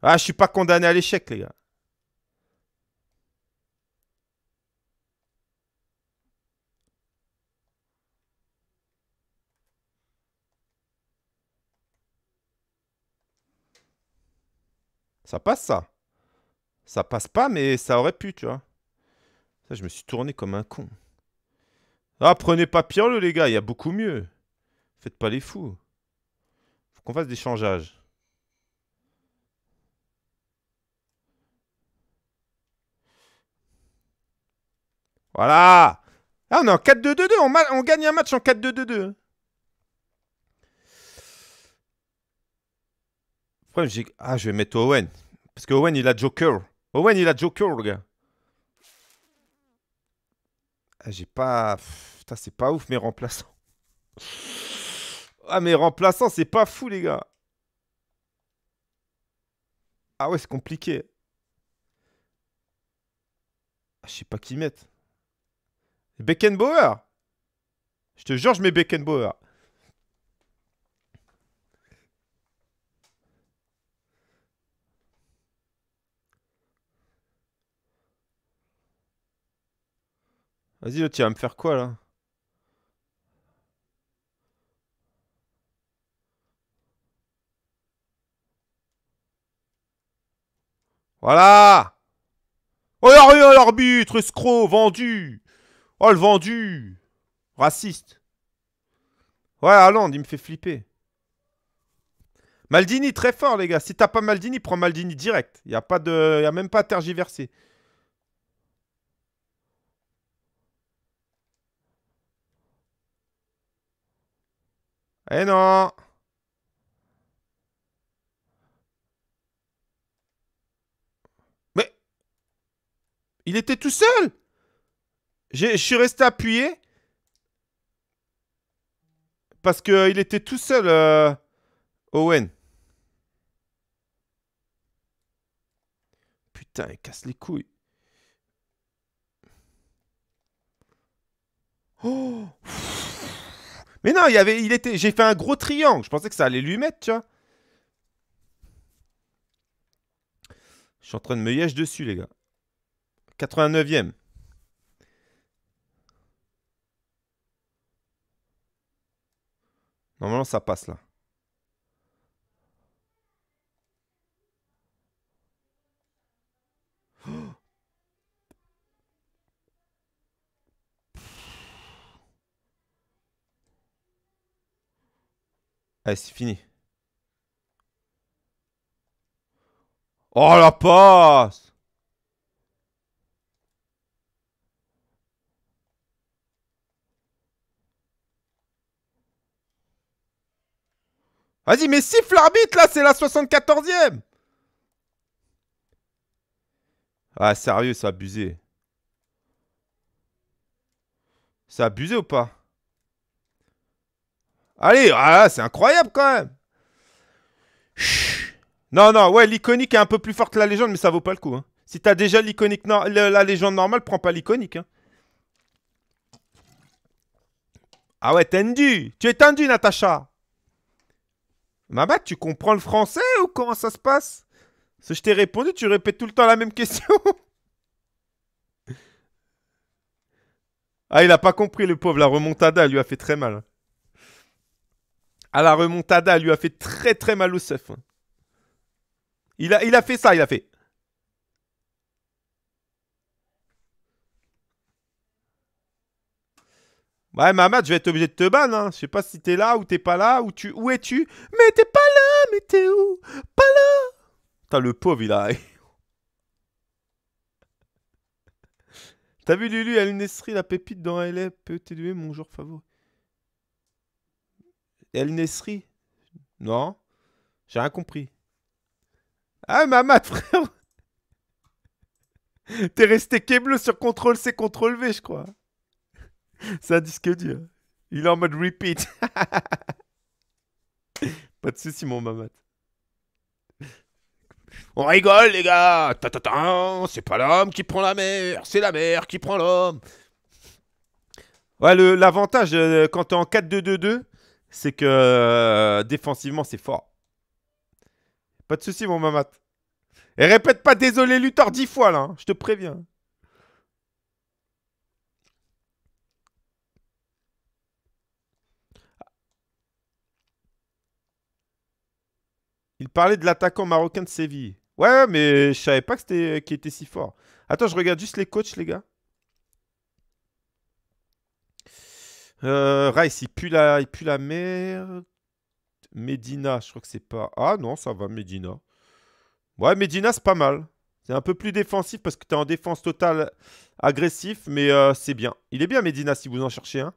Ah, je suis pas condamné à l'échec, les gars. Ça passe, ça. Ça passe pas, mais ça aurait pu, tu vois. Ça, je me suis tourné comme un con. Ah, prenez pas le, les gars, il y a beaucoup mieux. Faites pas les fous. Faut qu'on fasse des changeages. Voilà Ah, on est en 4-2-2-2, on, on gagne un match en 4-2-2-2. ah, je vais mettre Owen. Parce que Owen, il a Joker. Owen, il a Joker, le gars. Ah, j'ai pas... Putain, c'est pas ouf, mes remplaçants. Ah, mes remplaçants, c'est pas fou, les gars. Ah ouais, c'est compliqué. Ah, je sais pas qui mettre. Beckenbauer Je te jure, je mets Beckenbauer. Vas-y, tu vas va me faire quoi là Voilà Oh, l'arbitre, escroc, vendu Oh, le vendu Raciste Ouais, allons, il me fait flipper. Maldini, très fort, les gars. Si t'as pas Maldini, prends Maldini direct. Il a, pas de... y a même pas à tergiverser. Eh non Mais... Il était tout seul Je suis resté appuyé parce qu'il il était tout seul, euh, Owen. Putain, il casse les couilles. Oh mais non, il avait, il était, j'ai fait un gros triangle. Je pensais que ça allait lui mettre, tu vois. Je suis en train de me yèche dessus, les gars. 89e. Normalement, ça passe là. Allez, c'est fini. Oh la passe Vas-y, mais siffle l'arbitre là, c'est la 74 quatorzième. Ah sérieux, ça abusé. Ça abusé ou pas Allez, ah, c'est incroyable quand même. Non, non, ouais, l'iconique est un peu plus forte que la légende, mais ça vaut pas le coup. Hein. Si t'as déjà l'iconique, la légende normale, prends pas l'iconique. Hein. Ah ouais, tendu. Tu es tendu, Natacha. Mabat, tu comprends le français ou comment ça se passe Si je t'ai répondu, tu répètes tout le temps la même question. ah, il a pas compris, le pauvre. La remontada lui a fait très mal. Hein à la remontada, lui a fait très très mal au seuf. Hein. Il a, il a fait ça, il a fait. Ouais, Mamad, je vais être obligé de te ban. Hein. Je sais pas si t'es là ou t'es pas là ou tu, où es-tu Mais t'es pas là, mais t'es où Pas là. Putain, le pauvre, il a. T'as vu Lulu, à esprit, la pépite dans LA, lui e mon joueur favori. El Nesri Non J'ai rien compris. Ah, Mamad, frère T'es resté qu'ébleu sur CTRL-C, CTRL-V, je crois. C'est un disque dur. Il est en mode repeat. Pas de soucis, mon Mamad. On rigole, les gars C'est pas l'homme qui prend la mer, c'est la mer qui prend l'homme. Ouais, l'avantage, euh, quand t'es en 4-2-2-2, c'est que euh, défensivement, c'est fort. Pas de souci, mon mamat. Et répète pas désolé Luthor dix fois là, hein. je te préviens. Il parlait de l'attaquant marocain de Séville. Ouais, mais je savais pas que c'était qu'il était si fort. Attends, je regarde juste les coachs, les gars. Euh, Rice, il pue, la, il la merde. Medina, je crois que c'est pas. Ah non, ça va, Medina. Ouais, Medina, c'est pas mal. C'est un peu plus défensif parce que tu es en défense totale agressif, mais euh, c'est bien. Il est bien, Medina, si vous en cherchez un.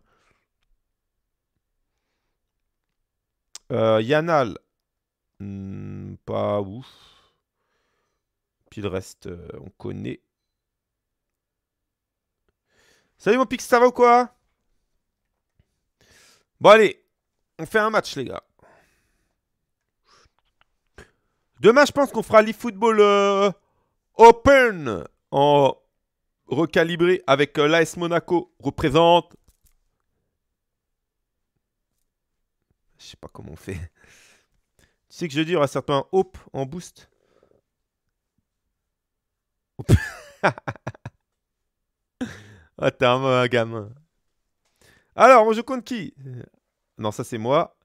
Euh, Yanal, hmm, pas ouf. Puis le reste, euh, on connaît. Salut mon Pix, ça va ou quoi Bon, allez. On fait un match, les gars. Demain, je pense qu'on fera l'eFootball football euh, Open en recalibré avec euh, l'AS Monaco. Représente. Je sais pas comment on fait. Tu sais que je veux dire, y certains hop en boost. oh, t'es un gamin. Alors, on joue contre qui euh, Non, ça c'est moi.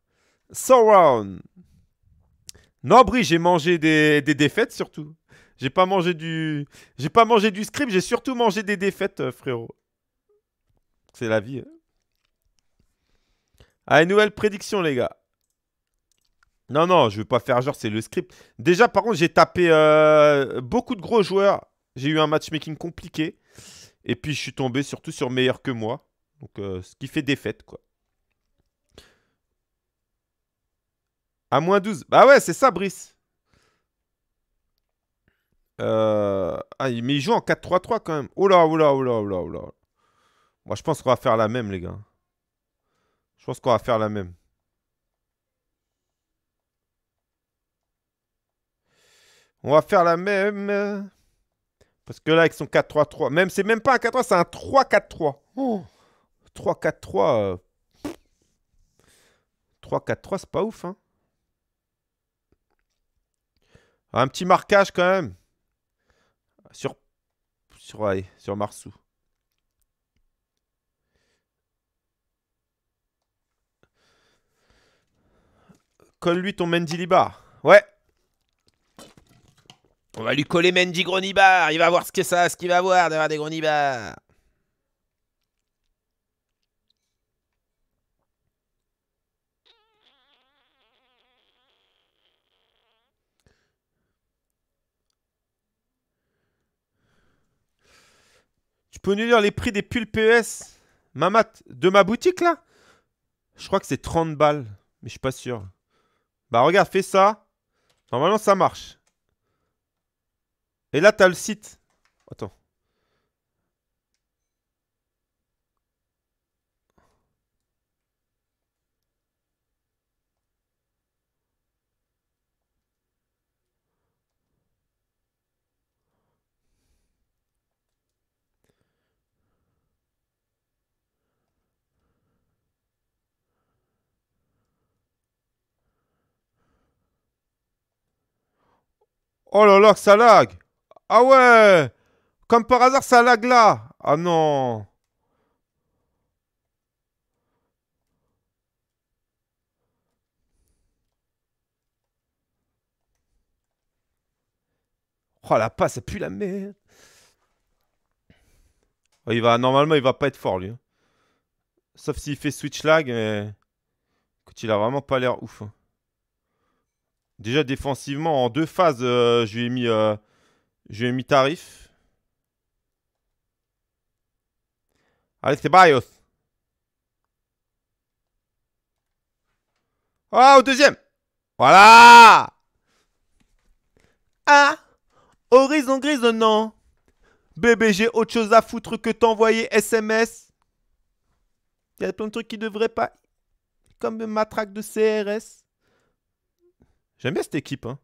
Non, Brie, j'ai mangé des, défaites surtout. J'ai pas mangé du. J'ai pas mangé du script, j'ai surtout mangé des défaites, euh, frérot. C'est la vie. à hein. Allez, nouvelle prédiction, les gars. Non, non, je veux pas faire genre, c'est le script. Déjà, par contre, j'ai tapé euh, beaucoup de gros joueurs. J'ai eu un matchmaking compliqué. Et puis, je suis tombé surtout sur meilleur que moi. Donc, euh, ce qui fait défaite, quoi. À moins 12. Bah ouais, c'est ça, Brice. Euh, ah, mais il joue en 4-3-3 quand même. Oh là, oh là, oh là, là, là. Moi, je pense qu'on va faire la même, les gars. Je pense qu'on va faire la même. On va faire la même. Euh, parce que là, avec son 4-3-3. Même, c'est même pas un 4-3, c'est un 3-4-3. Oh. 3-4-3. 3-4-3, euh, c'est pas ouf. Hein. Ah, un petit marquage quand même. Sur, sur, sur Marsou. Colle-lui ton Mendy Libar. Ouais. On va lui coller Mendy Gronibar. Il va voir ce que ça, ce qu'il va voir d'avoir des gronibars. peux nous dire les prix des pulls PS e Mamat, de ma boutique là Je crois que c'est 30 balles, mais je suis pas sûr. Bah regarde, fais ça. Normalement ça marche. Et là, t'as le site. Attends. Oh là là, ça lag Ah ouais Comme par hasard, ça lag là Ah non Oh la passe, ça pue la merde oh, il va, Normalement, il va pas être fort, lui. Hein. Sauf s'il fait switch lag, mais... Écoute, il a vraiment pas l'air ouf. Hein. Déjà défensivement, en deux phases, euh, je lui ai mis, euh, mis tarif. Allez, c'est bios oh, au deuxième. Voilà. Ah, horizon grisonnant. Bébé, j'ai autre chose à foutre que t'envoyer SMS. Il y a plein de trucs qui devraient pas. Comme le matraque de CRS. J'aime bien cette équipe. Hein.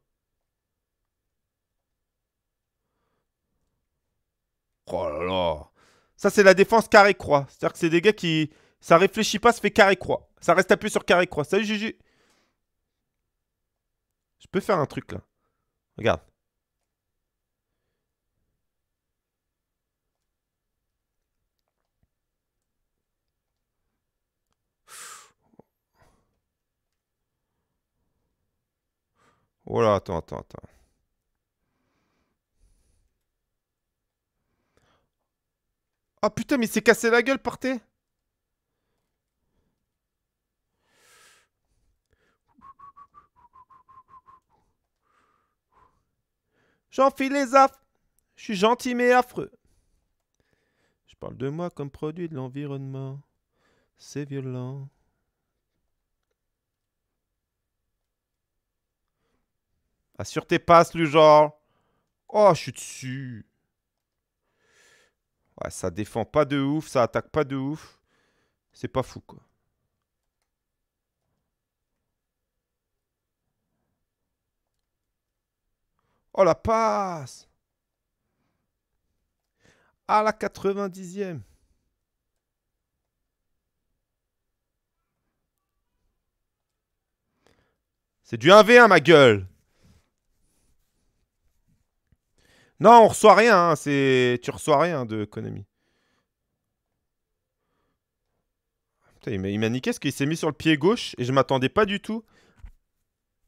Oh là là. Ça, c'est la défense carré-croix. C'est-à-dire que c'est des gars qui. Ça réfléchit pas, ça fait carré-croix. Ça reste appuyé sur carré-croix. Salut, Juju. Je peux faire un truc là. Regarde. Oh là, attends, attends, attends. Ah oh, putain, mais il s'est cassé la gueule, partez J'enfile les affres. Je suis gentil mais affreux. Je parle de moi comme produit de l'environnement. C'est violent. sur tes passe, le genre. Oh, je suis dessus. Ouais, ça défend pas de ouf, ça attaque pas de ouf. C'est pas fou, quoi. Oh, la passe À la 90e. C'est du 1v1, ma gueule Non, on reçoit rien. Hein, c'est... Tu reçois rien de Konami. il m'a niqué est-ce qu'il s'est mis sur le pied gauche et je m'attendais pas du tout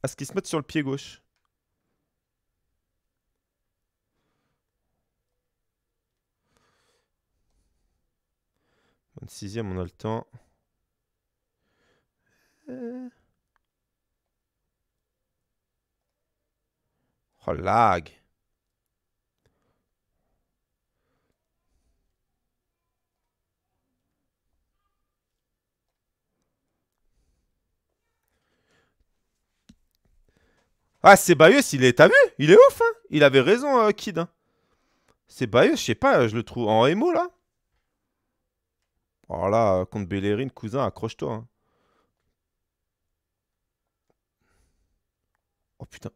à ce qu'il se mette sur le pied gauche. sixième, on a le temps. Euh. Oh, lag Ah, s'il il est, t'as vu Il est ouf, hein. Il avait raison, euh, Kid. Hein. C'est je sais pas, je le trouve en émo, là. Alors oh là, euh, contre cousin, accroche-toi. Hein. Oh putain.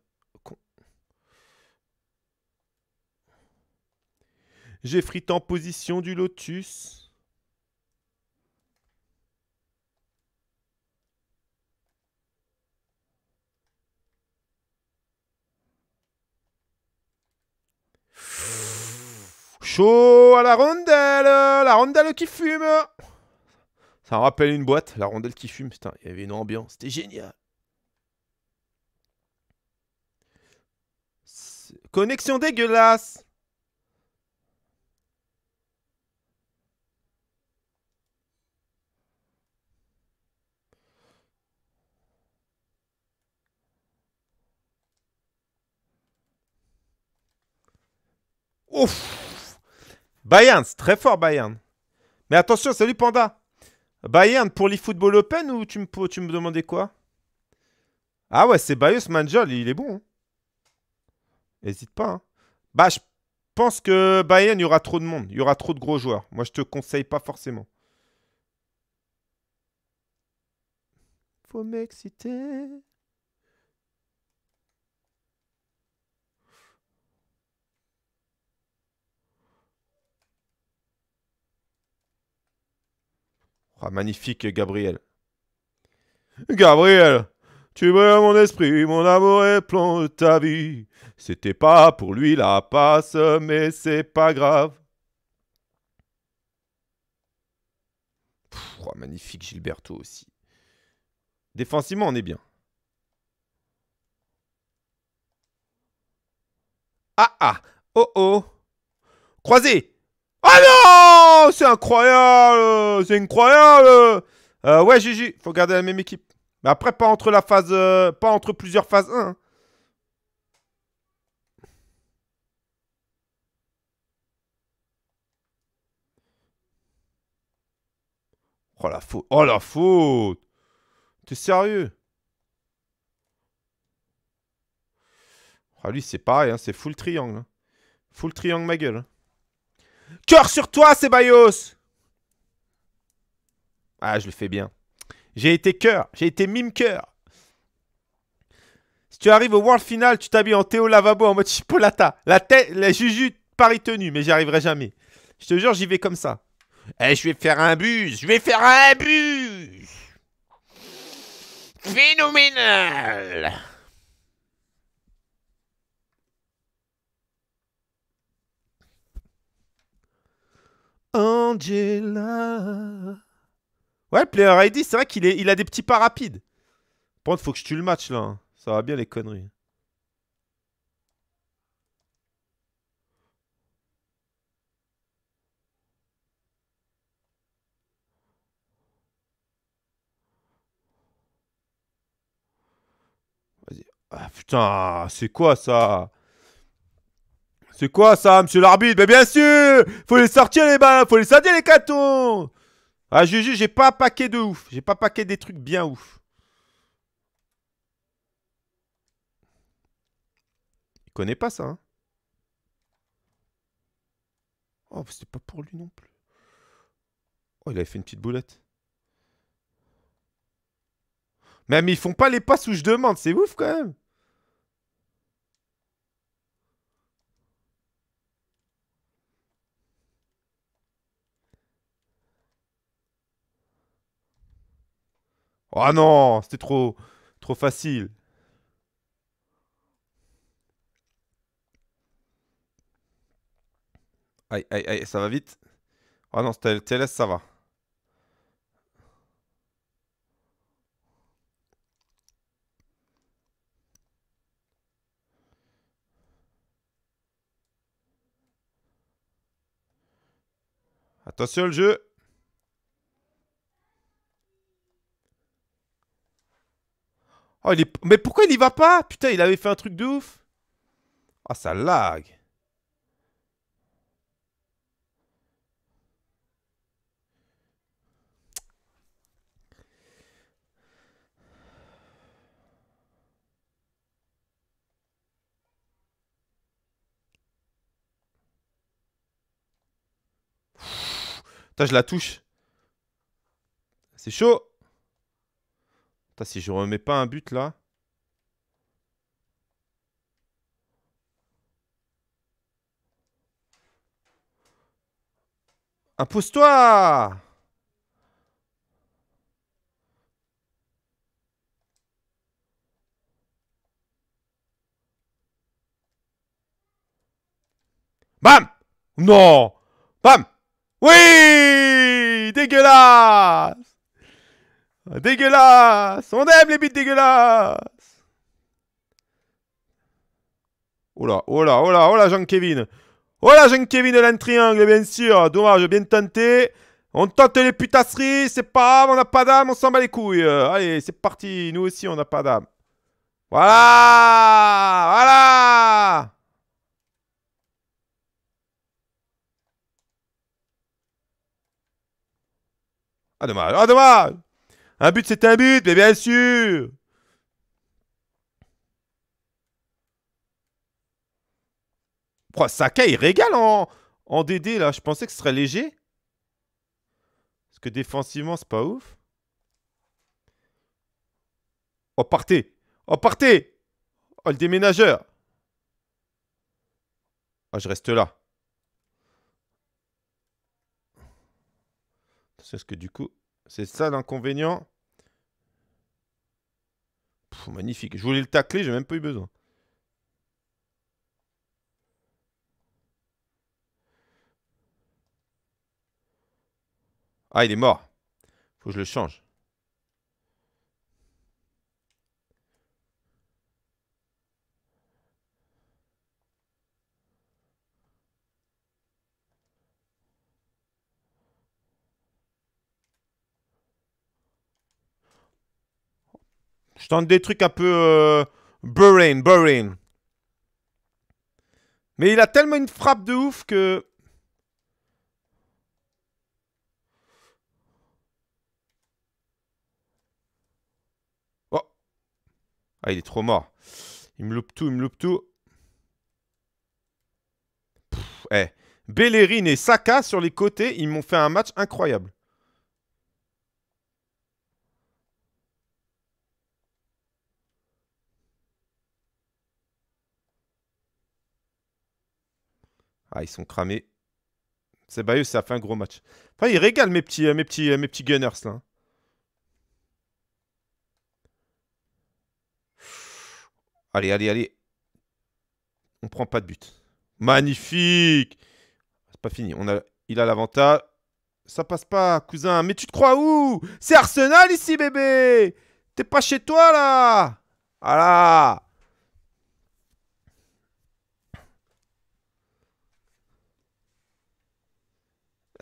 J'ai frit en position du lotus. Chaud à la rondelle La rondelle qui fume Ça me rappelle une boîte, la rondelle qui fume. Putain, il y avait une ambiance, c'était génial. Connexion dégueulasse Ouf Bayern, c'est très fort Bayern. Mais attention, salut Panda. Bayern pour football Open ou tu me, me demandais quoi Ah ouais, c'est Bayus Manjol, il est bon. N'hésite hein. pas. Hein. Bah, je pense que Bayern, il y aura trop de monde. Il y aura trop de gros joueurs. Moi, je te conseille pas forcément. Faut m'exciter. Ah, magnifique, Gabriel. Gabriel, tu veux mon esprit, mon amour de ta vie. C'était pas pour lui la passe, mais c'est pas grave. Oh, magnifique Gilberto aussi. Défensivement, on est bien. Ah ah Oh oh Croisé Oh non C'est incroyable C'est incroyable euh, Ouais, GG, faut garder la même équipe. Mais après, pas entre la phase... Euh, pas entre plusieurs phases 1. Hein. Oh la faute Oh la faute T'es sérieux Ah lui c'est pareil, hein, c'est full triangle. Hein. Full triangle ma gueule. Cœur sur toi, Ceballos Ah, je le fais bien. J'ai été cœur, j'ai été mime cœur. Si tu arrives au World Final, tu t'habilles en Théo Lavabo en mode Chipolata. La tête, la juju Paris tenue, mais j'y arriverai jamais. Je te jure, j'y vais comme ça. Et eh, je vais faire un bus, je vais faire un bus Phénoménal Angela. Ouais, player ID, c'est vrai qu'il il a des petits pas rapides. Par contre, faut que je tue le match là. Hein. Ça va bien les conneries. Vas-y. Ah putain, c'est quoi ça c'est quoi ça, monsieur l'arbitre Mais bien sûr Faut les sortir les balles, faut les sortir les cartons Ah, Juju, j'ai pas paquet de ouf. J'ai pas paquet des trucs bien ouf. Il connaît pas ça, hein Oh, c'était pas pour lui non plus. Oh, il avait fait une petite boulette. mais ils font pas les passes où je demande, c'est ouf quand même Oh non, c'était trop, trop facile. Aïe, aïe, aïe, ça va vite. Oh non, c'était TLS, ça va. Attention le jeu Oh, Mais pourquoi il n'y va pas Putain, il avait fait un truc de ouf. Ah, ça lag. Putain, je la touche. C'est chaud. Putain, si je remets pas un but là. Impose-toi Bam Non Bam Oui Dégueulasse Dégueulasse On aime les bits dégueulasses Oh là, oh là, oh là, oh là, Jean-Kevin Oh là, Jean-Kevin de triangle, bien sûr Dommage, bien tenté On tente les putasseries, c'est pas grave, on n'a pas d'âme, on s'en bat les couilles Allez, c'est parti, nous aussi, on n'a pas d'âme Voilà Voilà Ah dommage, ah dommage un but, c'est un but, mais bien sûr Saka, il régale en, DD, là. Je pensais que ce serait léger. Parce que défensivement, c'est pas ouf. Oh, partez Oh, partez Oh, le déménageur Oh, je reste là. C'est Est-ce que du coup... C'est ça l'inconvénient. Magnifique. Je voulais le tacler, j'ai même pas eu besoin. Ah, il est mort. Faut que je le change. Je tente des trucs un peu... Euh, boring, Burin, Mais il a tellement une frappe de ouf que... Oh Ah, il est trop mort. Il me loupe tout, il me loupe tout. eh. Bellerin et Saka sur les côtés, ils m'ont fait un match incroyable. Ah, ils sont cramés. C'est Bayeux, ça fait un gros match. Enfin, ils régalent mes petits, euh, mes petits, euh, mes petits Gunners, là. Allez, allez, allez. On prend pas de but. Magnifique C'est pas fini. On a... Il a l'avantage. Ça passe pas, cousin. Mais tu te crois où C'est Arsenal, ici, bébé T'es pas chez toi, là Ah là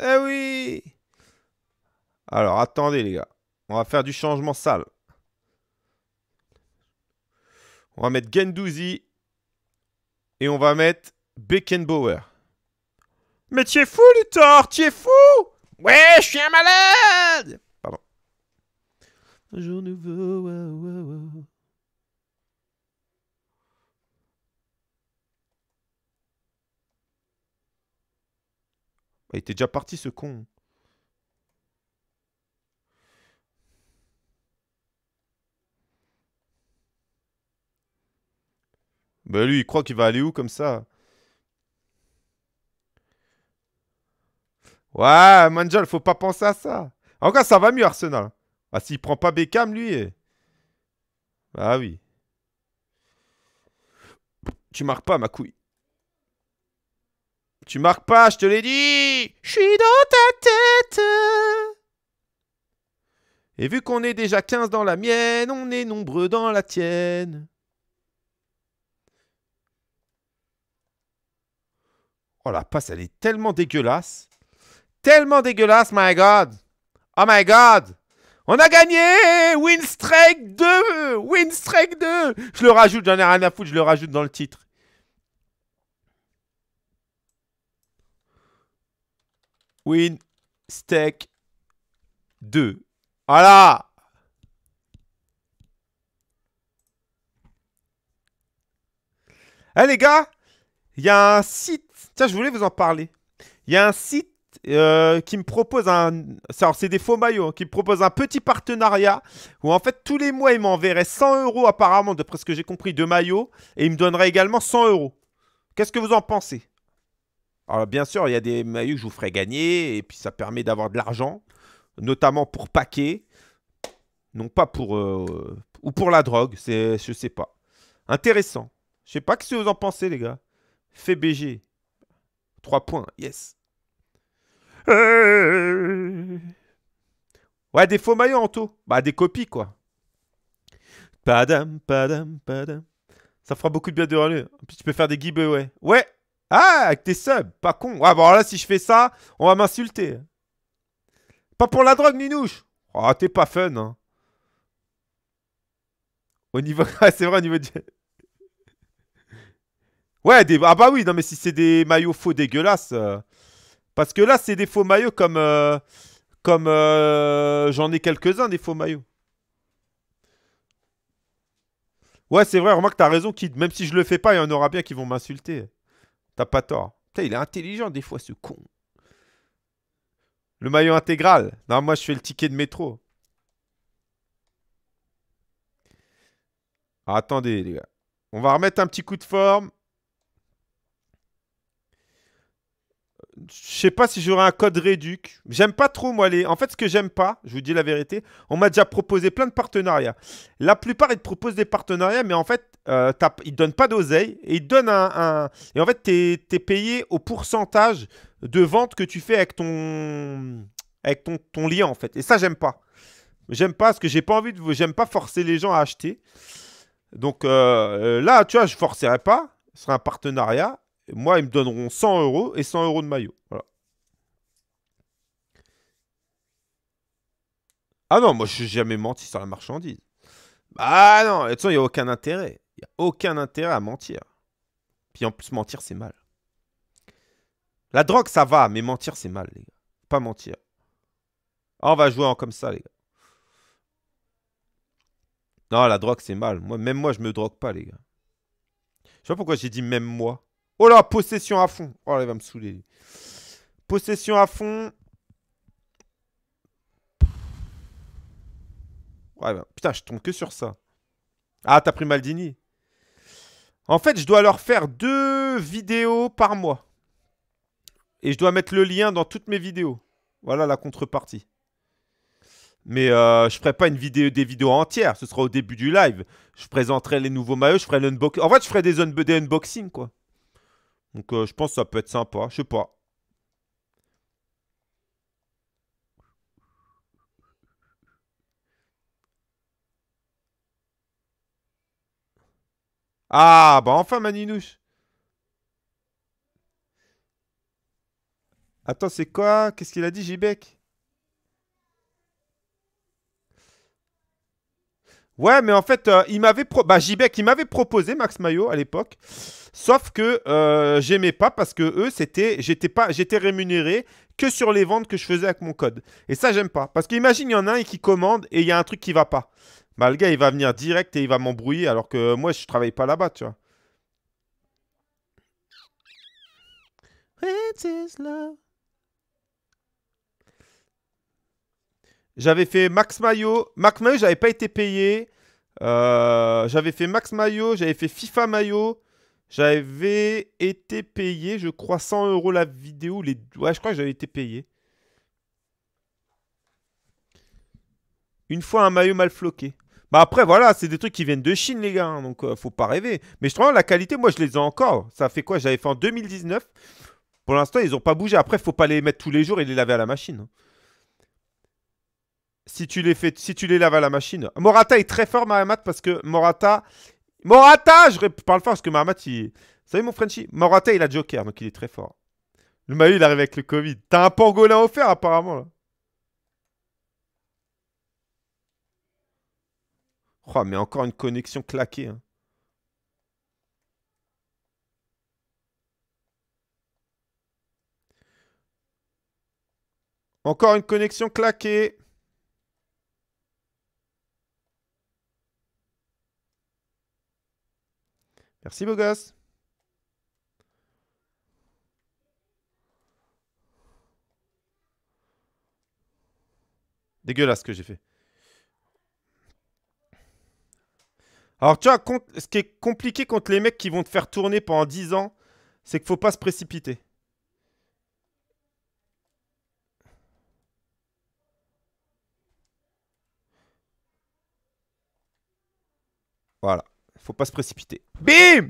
Eh oui Alors, attendez, les gars. On va faire du changement sale. On va mettre Gendouzi. Et on va mettre Beckenbauer. Mais tu es fou, Luthor Tu fou Ouais, je suis un malade Pardon. Un jour nouveau, Il était déjà parti ce con. Bah lui, il croit qu'il va aller où comme ça Ouais, Manjol faut pas penser à ça. Encore, ça va mieux, Arsenal. Ah, s'il prend pas Beckham, lui... Eh. Ah oui. Tu marques pas, ma couille. Tu marques pas, je te l'ai dit je suis dans ta tête. Et vu qu'on est déjà 15 dans la mienne, on est nombreux dans la tienne. Oh la passe, elle est tellement dégueulasse. Tellement dégueulasse, my god. Oh my god. On a gagné win Winstrike 2 Winstrike 2 Je le rajoute, j'en ai rien à foutre, je le rajoute dans le titre. Win Stack 2. Voilà Eh les gars, il y a un site, tiens je voulais vous en parler. Il y a un site euh, qui me propose un... Alors c'est des faux maillots, hein, qui me propose un petit partenariat où en fait tous les mois il m'enverrait 100 euros apparemment, d'après ce que j'ai compris, de maillots et il me donnerait également 100 euros. Qu'est-ce que vous en pensez alors bien sûr, il y a des maillots que je vous ferai gagner, et puis ça permet d'avoir de l'argent, notamment pour paquet, non pas pour... Euh, ou pour la drogue, c'est, je sais pas. Intéressant. Je sais pas ce que vous en pensez, les gars. Fait BG. 3 points, yes. Ouais, des faux maillots en tout Bah, des copies, quoi. Padam, padam, padam. Ça fera beaucoup de bien de râler. Puis, tu peux faire des ouais Ouais, ah, avec tes subs, pas con. Ah, bon, bah, là, si je fais ça, on va m'insulter. Pas pour la drogue, Ninouche. Ah, t'es pas fun. Hein. Au niveau. c'est vrai, au niveau du. Ouais, des... ah bah oui, non mais si c'est des maillots faux dégueulasses. Euh, parce que là, c'est des faux maillots comme. Euh, comme. Euh, j'en ai quelques-uns des faux maillots. Ouais, c'est vrai, remarque, t'as raison, Kid. Même si je le fais pas, il y en aura bien qui vont m'insulter. T'as pas tort. il est intelligent des fois, ce con. Le maillot intégral. Non, moi, je fais le ticket de métro. Ah, attendez, les gars. On va remettre un petit coup de forme. Je sais pas si j'aurai un code réduc. J'aime pas trop, moi, les. En fait, ce que j'aime pas, je vous dis la vérité, on m'a déjà proposé plein de partenariats. La plupart, ils te proposent des partenariats, mais en fait, euh, il ils ne donne pas d'oseille et il donnent un, un, Et en fait, tu es, payé au pourcentage de vente que tu fais avec ton, avec ton, lien, en fait. Et ça, j'aime pas. J'aime pas parce que j'ai pas envie de. J'aime pas forcer les gens à acheter. Donc euh, euh, là, tu vois, je forcerai pas. Ce sera un partenariat. moi, ils me donneront 100 euros et 100 euros de maillot. Ah non, moi, je n'ai jamais menti sur la marchandise. Ah non, de toute façon, il n'y a aucun intérêt. Il n'y a aucun intérêt à mentir. Puis en plus, mentir, c'est mal. La drogue, ça va, mais mentir, c'est mal, les gars. Pas mentir. Ah, on va jouer en comme ça, les gars. Non, la drogue, c'est mal. Moi, même moi, je me drogue pas, les gars. Je sais pas pourquoi j'ai dit même moi. Oh là, possession à fond. Oh là, il va me saouler. Possession à fond. Ouais, bah, putain, je tombe que sur ça. Ah, t'as pris Maldini en fait, je dois leur faire deux vidéos par mois. Et je dois mettre le lien dans toutes mes vidéos. Voilà la contrepartie. Mais euh, je ne ferai pas une vidéo, des vidéos entières. Ce sera au début du live. Je présenterai les nouveaux maillots. Je ferai l'unboxing. En fait, je ferai des, unboxings, quoi. Donc, euh, je pense que ça peut être sympa. Je sais pas. Ah, bah enfin, Maninouche Attends, c'est quoi Qu'est-ce qu'il a dit, Jibek Ouais, mais en fait, euh, il m'avait bah, il m'avait proposé Max Maillot à l'époque. Sauf que euh, j'aimais pas parce que eux, c'était, j'étais pas, j'étais rémunéré que sur les ventes que je faisais avec mon code. Et ça, j'aime pas. Parce qu'imagine, il y en a un qui commande et il y a un truc qui va pas. Bah, le gars, il va venir direct et il va m'embrouiller alors que moi, je travaille pas là-bas, tu vois. J'avais fait Max Maillot. Max Mayo, j'avais pas été payé. Euh, j'avais fait Max Maillot. j'avais fait FIFA Maillot. J'avais été payé, je crois, 100 euros la vidéo. Les... Ouais, je crois que j'avais été payé. Une fois un maillot mal floqué. Bah après, voilà, c'est des trucs qui viennent de Chine, les gars. Hein, donc, euh, faut pas rêver. Mais je trouve la qualité, moi, je les ai encore. Ça fait quoi J'avais fait en 2019. Pour l'instant, ils ont pas bougé. Après, faut pas les mettre tous les jours et les laver à la machine. Hein. Si tu les fais, si tu les laves à la machine. Morata est très fort, Mahamat, parce que Morata. Morata Je parle fort parce que Mahamat, il. Vous savez, mon Frenchie Morata, il a Joker, donc il est très fort. Le maillot, il arrive avec le Covid. T'as un pangolin offert, apparemment. Là. Oh, mais encore une connexion claquée. Hein. Encore une connexion claquée. Merci beau gosse. Dégueulasse ce que j'ai fait. Alors, tu vois, ce qui est compliqué contre les mecs qui vont te faire tourner pendant 10 ans, c'est qu'il faut pas se précipiter. Voilà. il Faut pas se précipiter. Bim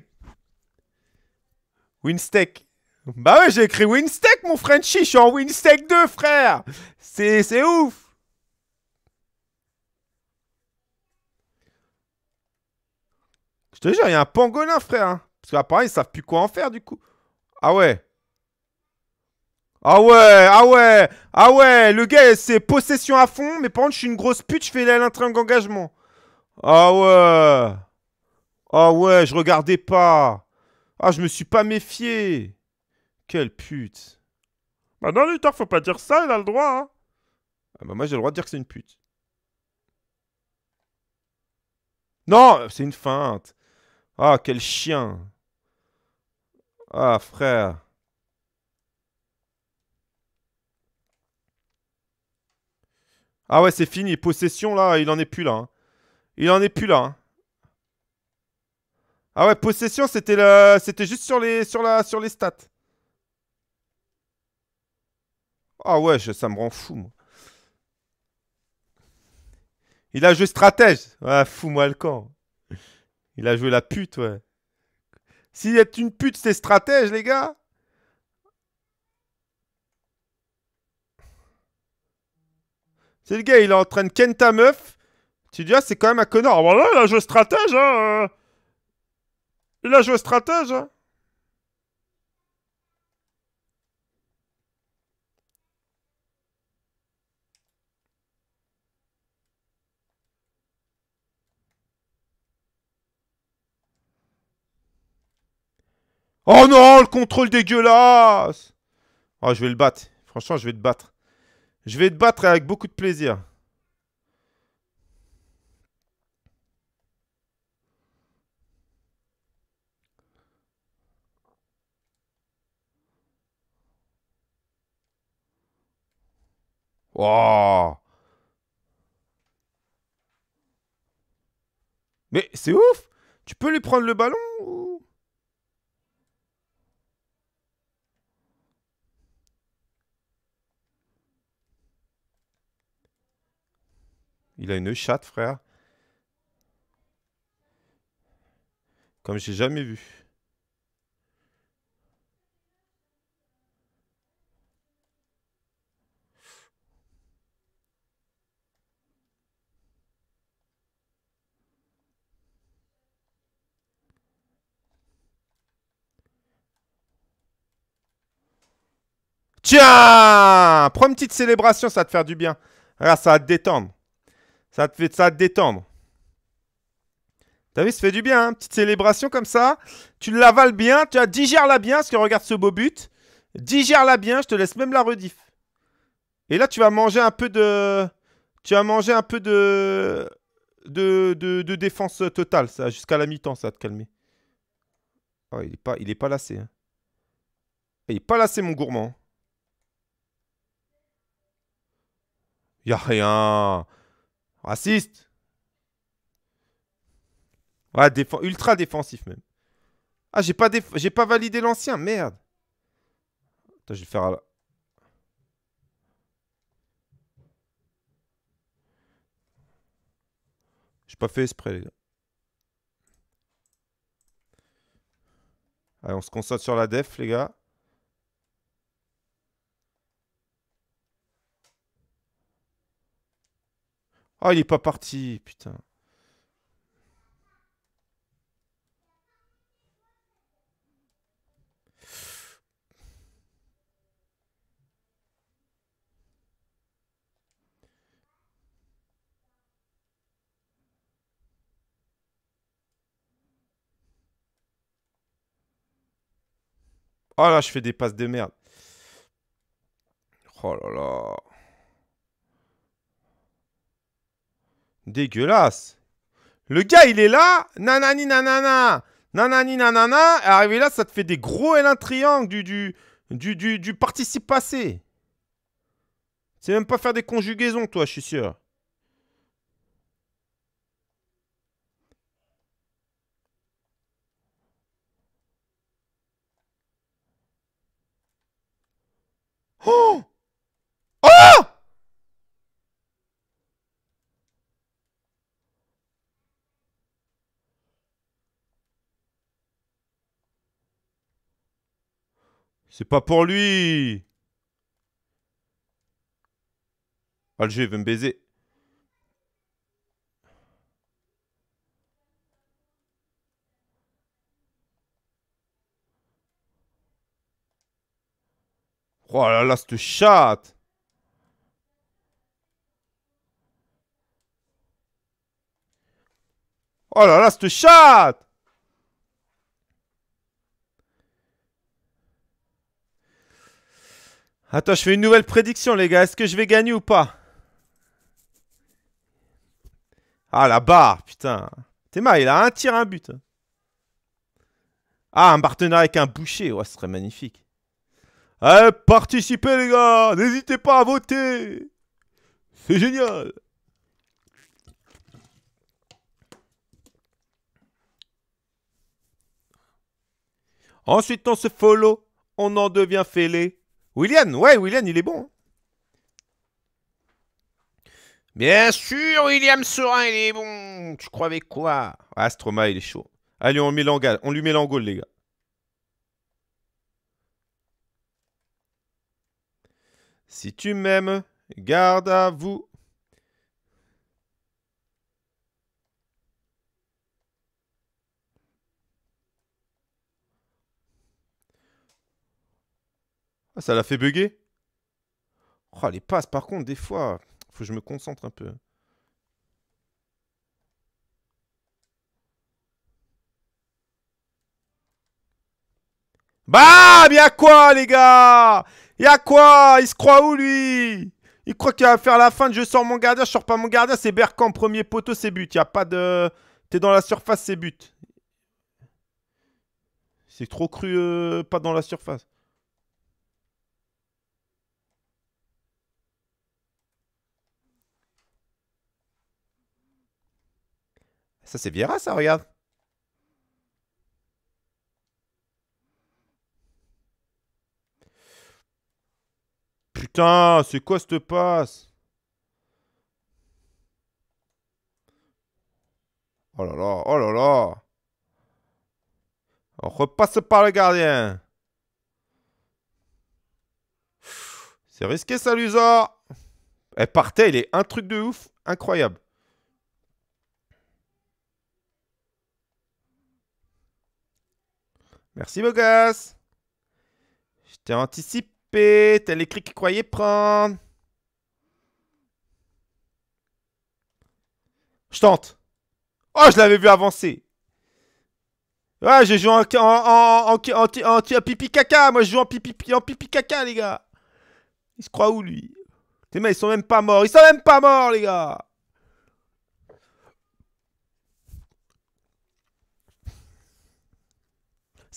Winsteak Bah ouais, j'ai écrit Winstake, mon Frenchie. Je suis en Winstake 2, frère. C'est ouf. te il y a un pangolin, frère. Hein. Parce qu'apparemment, ils savent plus quoi en faire, du coup. Ah ouais. Ah ouais, ah ouais, ah ouais, le gars, c'est possession à fond, mais par contre, je suis une grosse pute, je fais l'intrigue d'engagement. Ah ouais. Ah ouais, je regardais pas. Ah, je me suis pas méfié. Quelle pute. Bah non, Luthor, faut pas dire ça, il a le droit, hein. ah bah moi, j'ai le droit de dire que c'est une pute. Non, c'est une feinte. Ah, quel chien Ah, frère Ah ouais, c'est fini. Possession, là, il en est plus là. Hein. Il en est plus là. Hein. Ah ouais, possession, c'était c'était juste sur les... Sur, la... sur les stats. Ah ouais, ça me rend fou, moi. Il a joué stratège. Ah, fou, moi le camp. Il a joué la pute, ouais. S'il est une pute, c'est stratège, les gars. C'est le gars, il est en train de ken ta meuf. Tu dis, ah, c'est quand même un connard. Ah, là, il a joué stratège, hein. Il a joué stratège, hein. Oh non, le contrôle dégueulasse Oh, je vais le battre. Franchement, je vais te battre. Je vais te battre avec beaucoup de plaisir. Wow. Mais c'est ouf Tu peux lui prendre le ballon Il a une chatte, frère. Comme j'ai jamais vu. Tiens Prends une petite célébration, ça va te faire du bien. Regarde, ça va te détendre. Ça te, fait, ça va te détendre. T'as vu, ça fait du bien, hein petite célébration comme ça. Tu l'avales bien, tu as digère-la bien, parce que regarde ce beau but. Digère-la bien, je te laisse même la rediff. Et là, tu vas manger un peu de... Tu vas manger un peu de... De, de, défense totale, ça, jusqu'à la mi-temps, ça va te calmer. Oh, il est pas, il est pas lassé. Hein. Il est pas lassé, mon gourmand. Y a rien. Raciste. Ouais, ultra défensif même. Ah, j'ai pas, déf pas validé l'ancien, merde. Attends, je vais faire à la... J'ai pas fait esprit, les gars. Allez, on se concentre sur la def, les gars. oh, il est pas parti, putain. Oh là, je fais des passes de merde. Oh là là. Dégueulasse. Le gars, il est là. Nanani nanana. Nanani nanana. Arrivé là, ça te fait des gros L1 triangle du, du, du, du, du participe passé. C'est même pas faire des conjugaisons, toi, je suis sûr. Oh C'est pas pour lui Alger veut me baiser. Oh là là, cette chatte Oh là là, cette chatte Attends, je fais une nouvelle prédiction, les gars. Est-ce que je vais gagner ou pas Ah, la barre, putain. T'es il a un tir, un but. Ah, un partenaire avec un boucher. Ouais, ce serait magnifique. Allez, participez, les gars. N'hésitez pas à voter. C'est génial. Ensuite, on se follow. On en devient fêlé. William, ouais, William, il est bon. Hein. Bien sûr, William Serin, il est bon. Tu crois avec quoi Astroma, il est chaud. Allez, on, met on lui met l'angole, les gars. Si tu m'aimes, garde à vous. Ah, ça l'a fait bugger Oh, les passes, par contre, des fois, faut que je me concentre un peu. Bam Y'a quoi, les gars Y'a quoi Il se croit où, lui Il croit qu'il va faire la fin de je sors mon gardien, je sors pas mon gardien. C'est Berkamp, premier poteau, c'est but. Y'a pas de... T'es dans la surface, c'est but. C'est trop cru, euh, pas dans la surface. Ça, c'est Viera, ça, regarde. Putain, c'est quoi ce passe Oh là là, oh là là On repasse par le gardien C'est risqué ça, Lusa Elle partait, il est un truc de ouf, incroyable Merci, beau gosse. Je t'ai anticipé. T'as l'écrit qu'il croyait prendre. Je tente. Oh, je l'avais vu avancer. Ouais, je joue en, pipi caca. Moi, je joue en pipi, en pipi caca, les gars. Il se croit où, lui Les mecs, ils sont même pas morts. Ils sont même pas morts, les gars.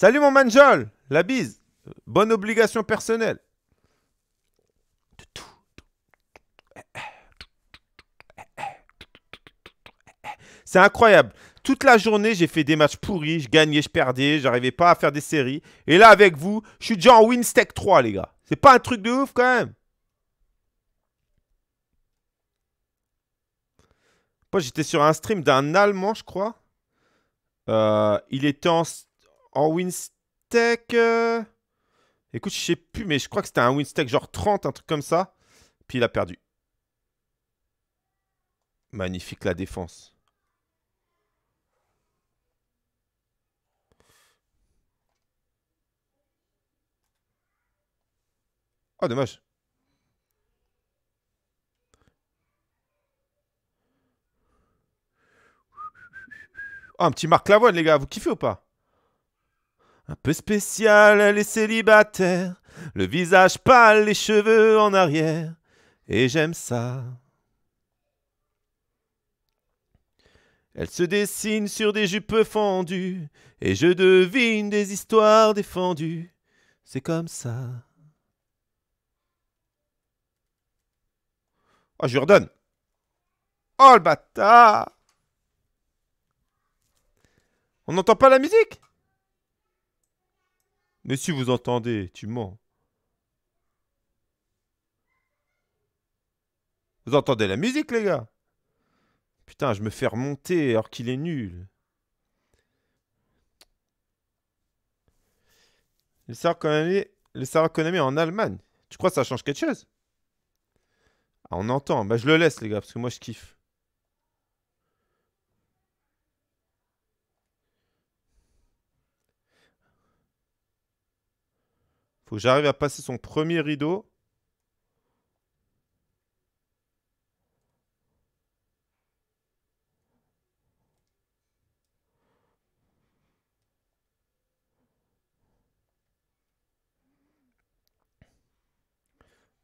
Salut mon manjol, la bise. Bonne obligation personnelle. C'est incroyable. Toute la journée, j'ai fait des matchs pourris, je gagnais, je perdais, j'arrivais pas à faire des séries. Et là, avec vous, je suis déjà en Winstack 3, les gars. C'est pas un truc de ouf quand même. j'étais sur un stream d'un Allemand, je crois. Euh, il était en en winstack. Euh, écoute, je sais plus, mais je crois que c'était un winstack genre 30, un truc comme ça. Puis il a perdu. Magnifique la défense. Oh, dommage. Oh, un petit Marc Lavoine, les gars. Vous kiffez ou pas un peu spéciale, elle est célibataire, le visage pâle, les cheveux en arrière, et j'aime ça. Elle se dessine sur des jupes fendues, et je devine des histoires défendues. C'est comme ça. Oh, je redonne. Oh, le bâtard On n'entend pas la musique mais si vous entendez, tu mens. Vous entendez la musique, les gars Putain, je me fais remonter alors qu'il est nul. Le Sarah Konami, en Allemagne. Tu crois que ça change quelque chose ah, On entend. Bah, je le laisse, les gars, parce que moi, je kiffe. Faut que j'arrive à passer son premier rideau.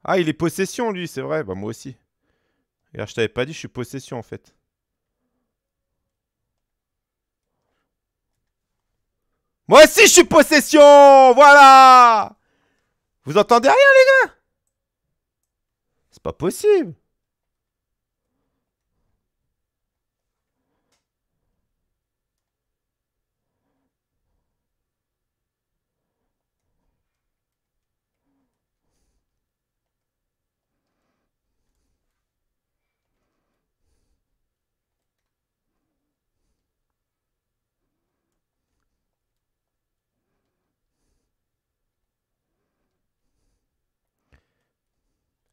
Ah, il est possession, lui, c'est vrai. Bah, moi aussi. Regarde, je t'avais pas dit, je suis possession, en fait. Moi aussi, je suis possession Voilà vous entendez rien, les gars C'est pas possible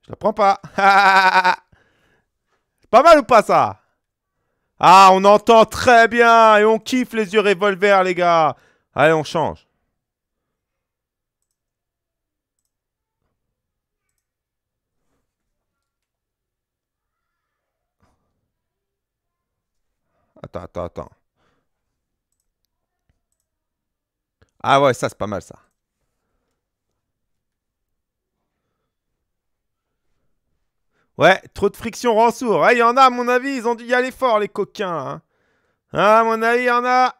Je la prends pas. pas mal ou pas ça Ah, on entend très bien et on kiffe les yeux revolvers, les gars. Allez, on change. Attends, attends, attends. Ah ouais, ça c'est pas mal ça. Ouais, trop de friction rend sourd. Il eh, y en a, à mon avis, ils ont dû y aller fort, les coquins. Ah, à mon avis, il y en a.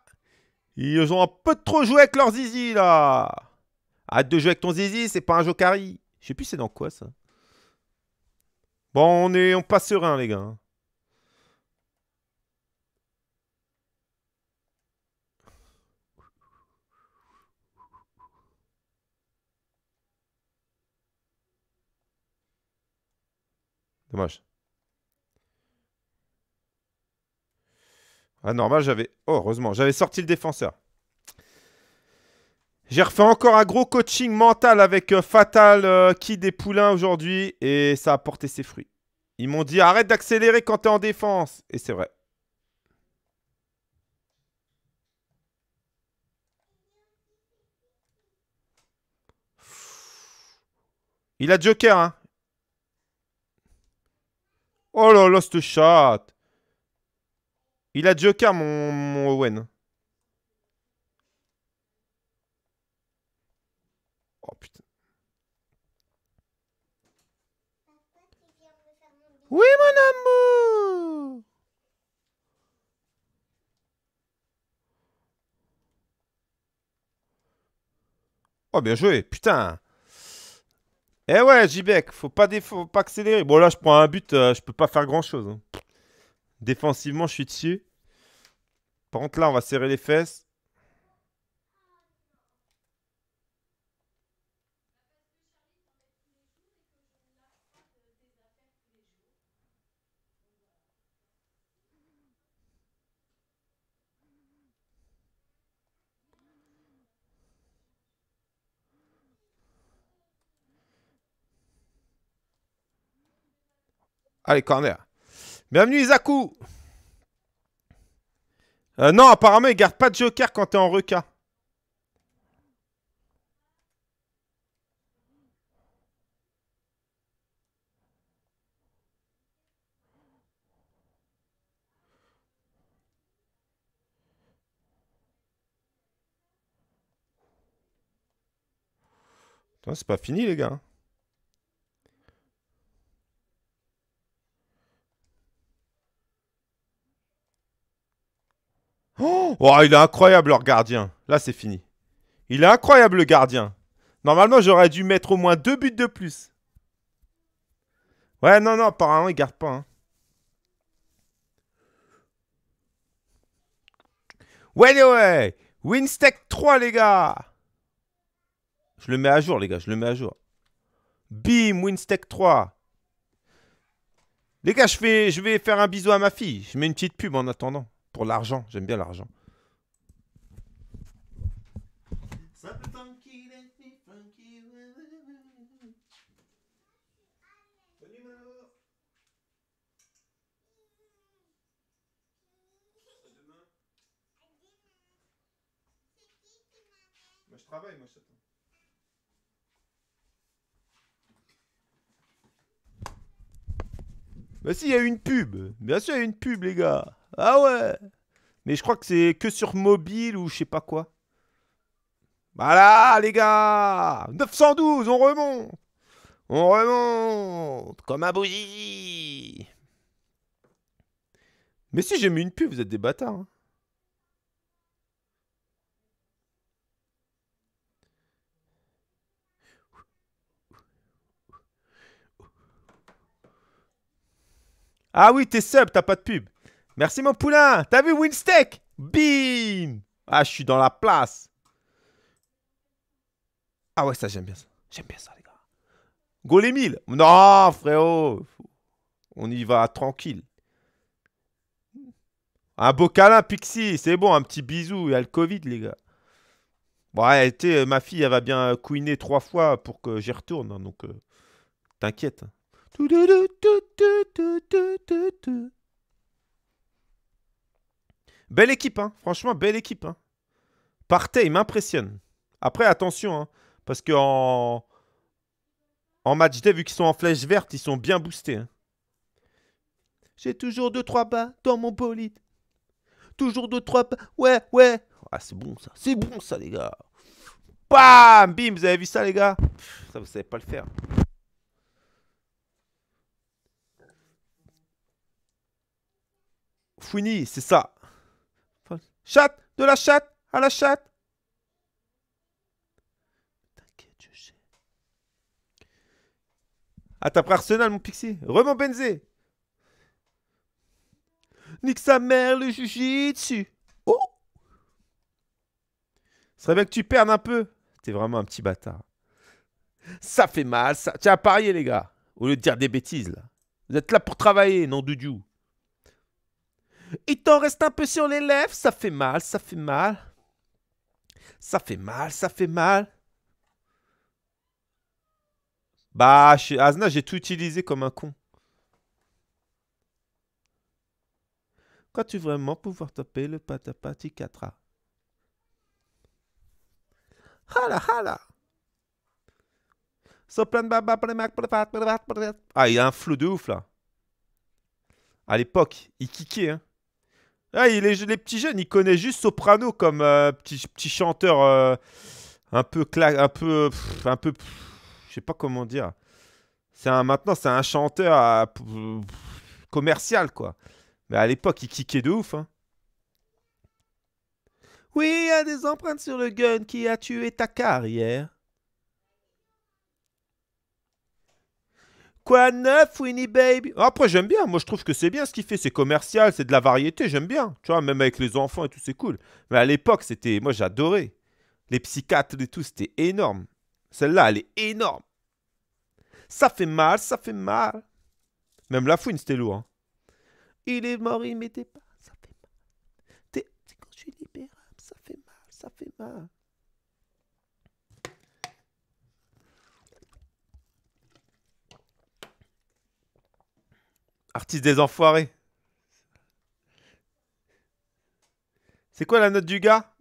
Ils ont un peu trop joué avec leur zizi, là. Hâte de jouer avec ton zizi, c'est pas un jokari. Je sais plus c'est dans quoi, ça. Bon, on, est, on passe serein, les gars. Hein. Dommage. Ah, normal, j'avais... Oh, heureusement, j'avais sorti le défenseur. J'ai refait encore un gros coaching mental avec euh, Fatal qui euh, Kid et Poulain aujourd'hui et ça a porté ses fruits. Ils m'ont dit arrête d'accélérer quand t'es en défense. Et c'est vrai. Il a Joker, hein Oh là là, the chatte Il a Joker, mon, mon Owen. Oh putain. Oui, mon amour Oh, bien joué, putain eh ouais, Jibek, faut pas, faut pas accélérer. Bon, là, je prends un but, euh, je peux pas faire grand-chose. Hein. Défensivement, je suis dessus. Par contre, là, on va serrer les fesses. Allez, ah, corner. Bienvenue, Isaku euh, Non, apparemment, il garde pas de joker quand t'es en requin. C'est pas fini, les gars. Hein. Oh, il est incroyable leur gardien. Là, c'est fini. Il est incroyable le gardien. Normalement, j'aurais dû mettre au moins deux buts de plus. Ouais, non, non, apparemment, il garde pas. Hein. Ouais, ouais Winstack 3, les gars Je le mets à jour, les gars, je le mets à jour. Bim, Winstack 3. Les gars, je, fais, je vais faire un bisou à ma fille. Je mets une petite pub en attendant. Pour l'argent, j'aime bien l'argent. Moi, je travaille, moi, Bah si, il y a une pub. Bien sûr, il y a une pub, les gars. Ah ouais. Mais je crois que c'est que sur mobile ou je sais pas quoi. Voilà, les gars 912, on remonte On remonte Comme un bougie Mais si, j'ai mis une pub, vous êtes des bâtards. Hein. Ah oui, t'es sub, t'as pas de pub. Merci mon poulain. T'as vu Winsteak Bim Ah, je suis dans la place. Ah ouais, ça j'aime bien ça. J'aime bien ça, les gars. Go les mille Non, frérot. On y va tranquille. Un beau câlin, Pixie. C'est bon, un petit bisou. Il y a le Covid, les gars. Bon, ouais, ma fille, elle va bien couiner trois fois pour que j'y retourne. Hein, donc, euh, t'inquiète. Hein. Belle équipe, franchement, belle équipe. Hein. il m'impressionne. Après, attention, parce qu'en en... match day, vu qu'ils sont en flèche verte, ils sont bien boostés. J'ai toujours 2-3 bas dans mon bolide. Toujours 2-3 bas. Ouais, ouais. Ah, c'est bon ça, c'est bon ça, les gars. Bam, bim, vous avez vu ça, les gars Ça, vous savez pas le faire. Fouini, c'est ça. Chat, de la chatte, à la chatte. T'inquiète, je sais. Ah, t'as Arsenal, mon Pixie. Remont Benzé. Nique sa mère, le jujitsu. Oh Ce serait bien que tu perdes un peu. T'es vraiment un petit bâtard. Ça fait mal, ça. Tiens, à parier, les gars. Au lieu de dire des bêtises, là. Vous êtes là pour travailler, non de il t'en reste un peu sur les lèvres, ça fait mal, ça fait mal. Ça fait mal, ça fait mal. Bah, chez Asna, j'ai tout utilisé comme un con. Quoi, tu vraiment pouvoir taper le patapati 4A Hala, Ah, il a un flou de ouf, là. À l'époque, il kickait, hein. Ah, les, les, petits jeunes, il connaît juste Soprano comme euh, petit, petit chanteur euh, un peu un peu un peu je sais pas comment dire. C'est maintenant c'est un chanteur euh, commercial quoi. Mais à l'époque, il kickait de ouf hein. Oui, il y a des empreintes sur le gun qui a tué ta carrière. Quoi neuf, Winnie Baby Après, j'aime bien. Moi, je trouve que c'est bien ce qu'il fait. C'est commercial, c'est de la variété. J'aime bien. Tu vois, même avec les enfants et tout, c'est cool. Mais à l'époque, c'était. Moi, j'adorais. Les psychiatres et tout, c'était énorme. Celle-là, elle est énorme. Ça fait mal, ça fait mal. Même la fouine, c'était lourd. Hein. Il est mort, il m'était pas. Ça fait mal. C'est Quand je suis libérable, ça fait mal, ça fait mal. Artiste des enfoirés. C'est quoi la note du gars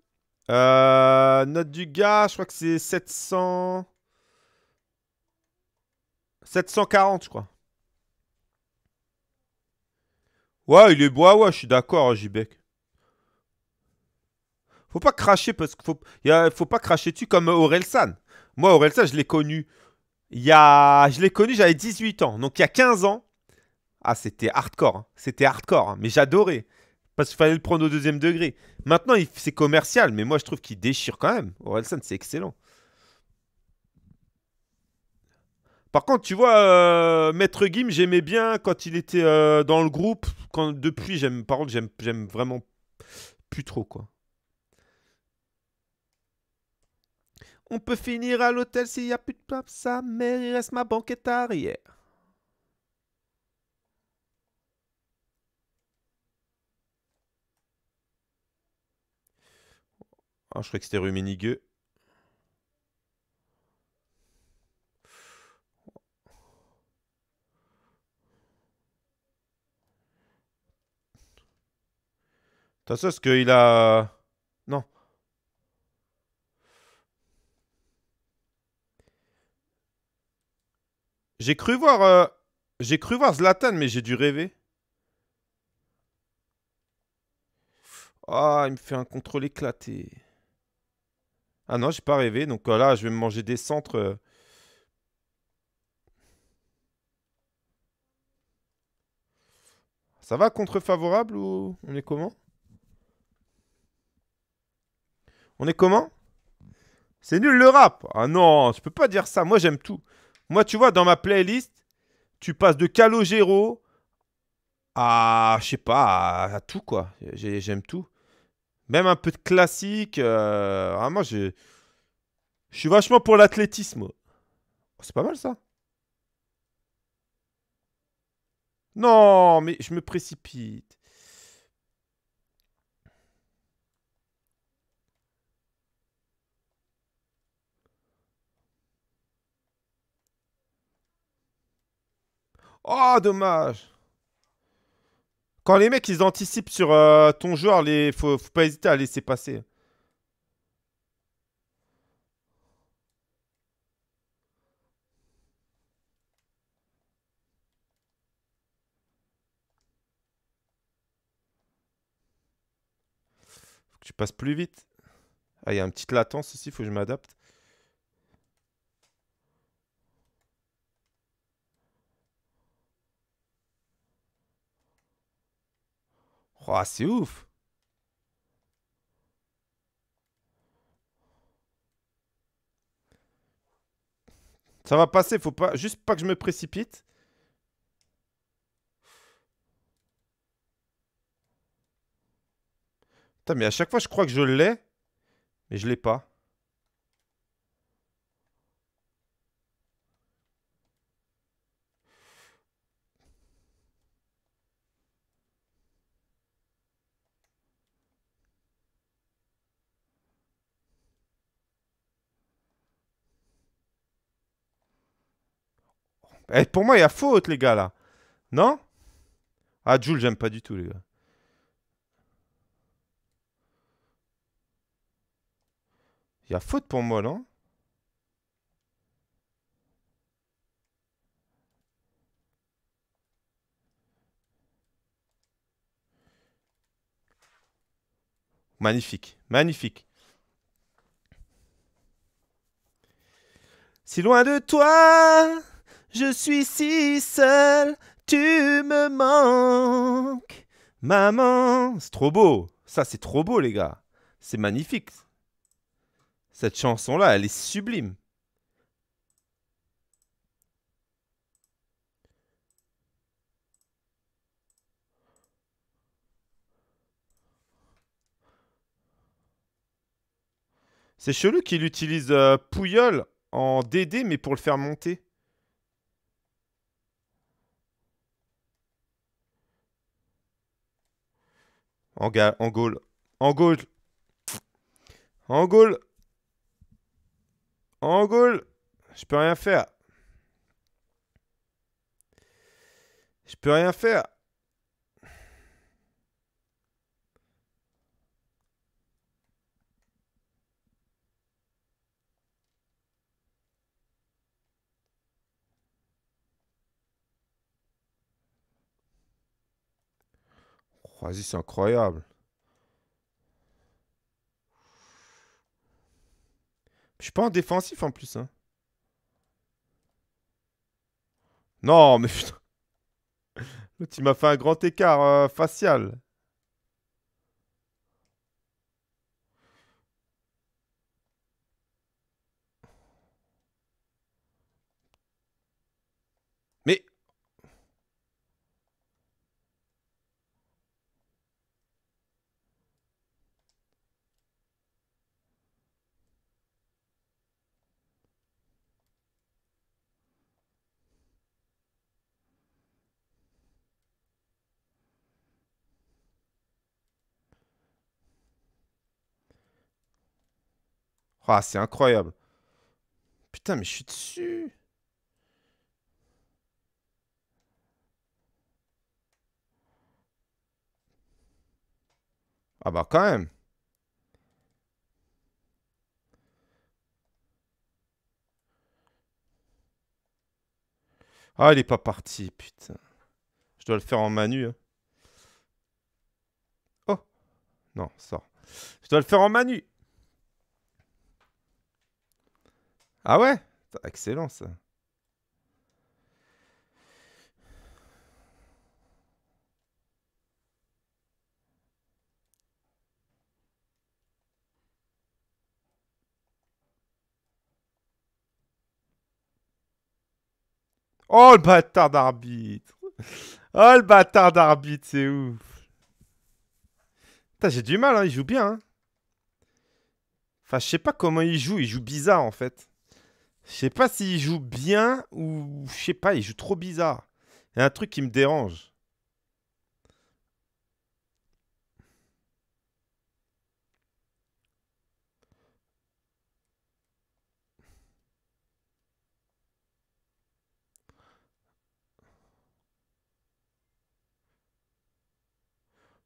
euh, Note du gars, je crois que c'est 700... 740, je crois. Ouais, il est bois, ouais, je suis d'accord, hein, Jibek. Faut pas cracher parce qu'il faut, faut pas cracher dessus comme Aurel San. Moi, Aurel San, je l'ai connu. Il y a, je l'ai connu, j'avais 18 ans. Donc, il y a 15 ans, ah, c'était hardcore. Hein. C'était hardcore. Hein. Mais j'adorais. Parce qu'il fallait le prendre au deuxième degré. Maintenant, c'est commercial. Mais moi, je trouve qu'il déchire quand même. Orelsan, c'est excellent. Par contre, tu vois, euh, Maître Guim, j'aimais bien quand il était euh, dans le groupe. Quand, depuis, j'aime, par contre, j'aime vraiment plus trop, quoi. On peut finir à l'hôtel s'il n'y a plus de place. Sa mère, il reste ma banquette arrière. Ah, je croyais que c'était ruminigueux. T'as ça, ce qu'il a... Non. J'ai cru voir... Euh, j'ai cru voir Zlatan, mais j'ai dû rêver. Ah, il me fait un contrôle éclaté. Ah non, j'ai pas rêvé. Donc euh, là, je vais me manger des centres. Euh. Ça va contre favorable ou on est comment On est comment C'est nul le rap. Ah non, je peux pas dire ça. Moi j'aime tout. Moi tu vois dans ma playlist, tu passes de Calogero à je sais pas à, tout quoi. J'aime tout. Même un peu de classique. vraiment, euh, ah, j'ai je suis vachement pour l'athlétisme. Oh, c'est pas mal ça. Non, mais je me précipite. Oh, dommage les mecs, ils anticipent sur euh, ton joueur, les... faut, faut pas hésiter à laisser passer. Faut que tu passes plus vite. Ah, il y a une petite latence ici, faut que je m'adapte. Oh, c'est ouf. Ça va passer, faut pas juste pas que je me précipite. Putain, mais à chaque fois je crois que je l'ai, mais je l'ai pas. Eh, pour moi, il y a faute, les gars, là. Non Ah, Jules, j'aime pas du tout, les gars. Il y a faute pour moi, non Magnifique, magnifique. Si loin de toi je suis si seul, tu me manques. Maman, c'est trop beau. Ça, c'est trop beau, les gars. C'est magnifique. Cette chanson-là, elle est sublime. C'est chelou qu'il utilise Pouilleul en DD, mais pour le faire monter. En, Gaule, en Gaule, En goal. En goal. Je peux rien faire. Je peux rien faire. c'est incroyable. Je suis pas en défensif en plus. Hein. Non, mais putain. L'autre, il m'a fait un grand écart euh, facial. Ah, c'est incroyable. Putain, mais je suis dessus. Ah bah quand même. Ah, il est pas parti, putain. Je dois le faire en manu. Hein. Oh. Non, ça. Je dois le faire en manu. Ah ouais Excellent ça. Oh le bâtard d'arbitre Oh le bâtard d'arbitre, c'est ouf j'ai du mal, hein, il joue bien. Hein. Enfin, je sais pas comment il joue, il joue bizarre en fait. Je sais pas s'il joue bien ou je sais pas, il joue trop bizarre. Il y a un truc qui me dérange.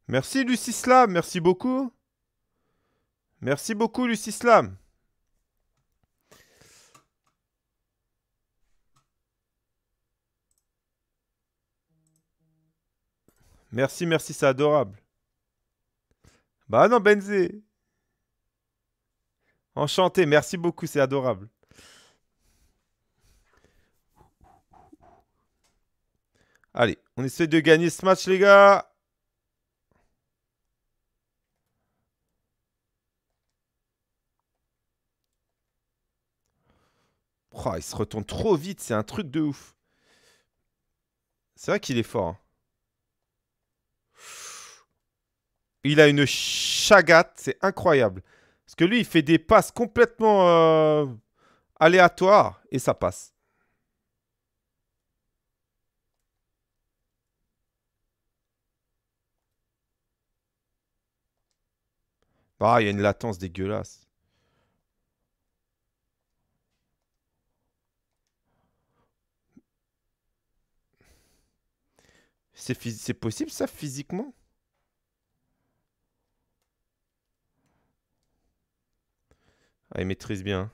Merci Lucislam, merci beaucoup. Merci beaucoup Lucislam. Merci, merci, c'est adorable. Bah non, Benzé. Enchanté, merci beaucoup, c'est adorable. Allez, on essaie de gagner ce match, les gars. il se retourne trop vite, c'est un truc de ouf. C'est vrai qu'il est fort. Hein. Il a une chagate, c'est incroyable. Parce que lui, il fait des passes complètement euh, aléatoires et ça passe. Ah, il y a une latence dégueulasse. C'est possible ça physiquement Ah, il maîtrise bien.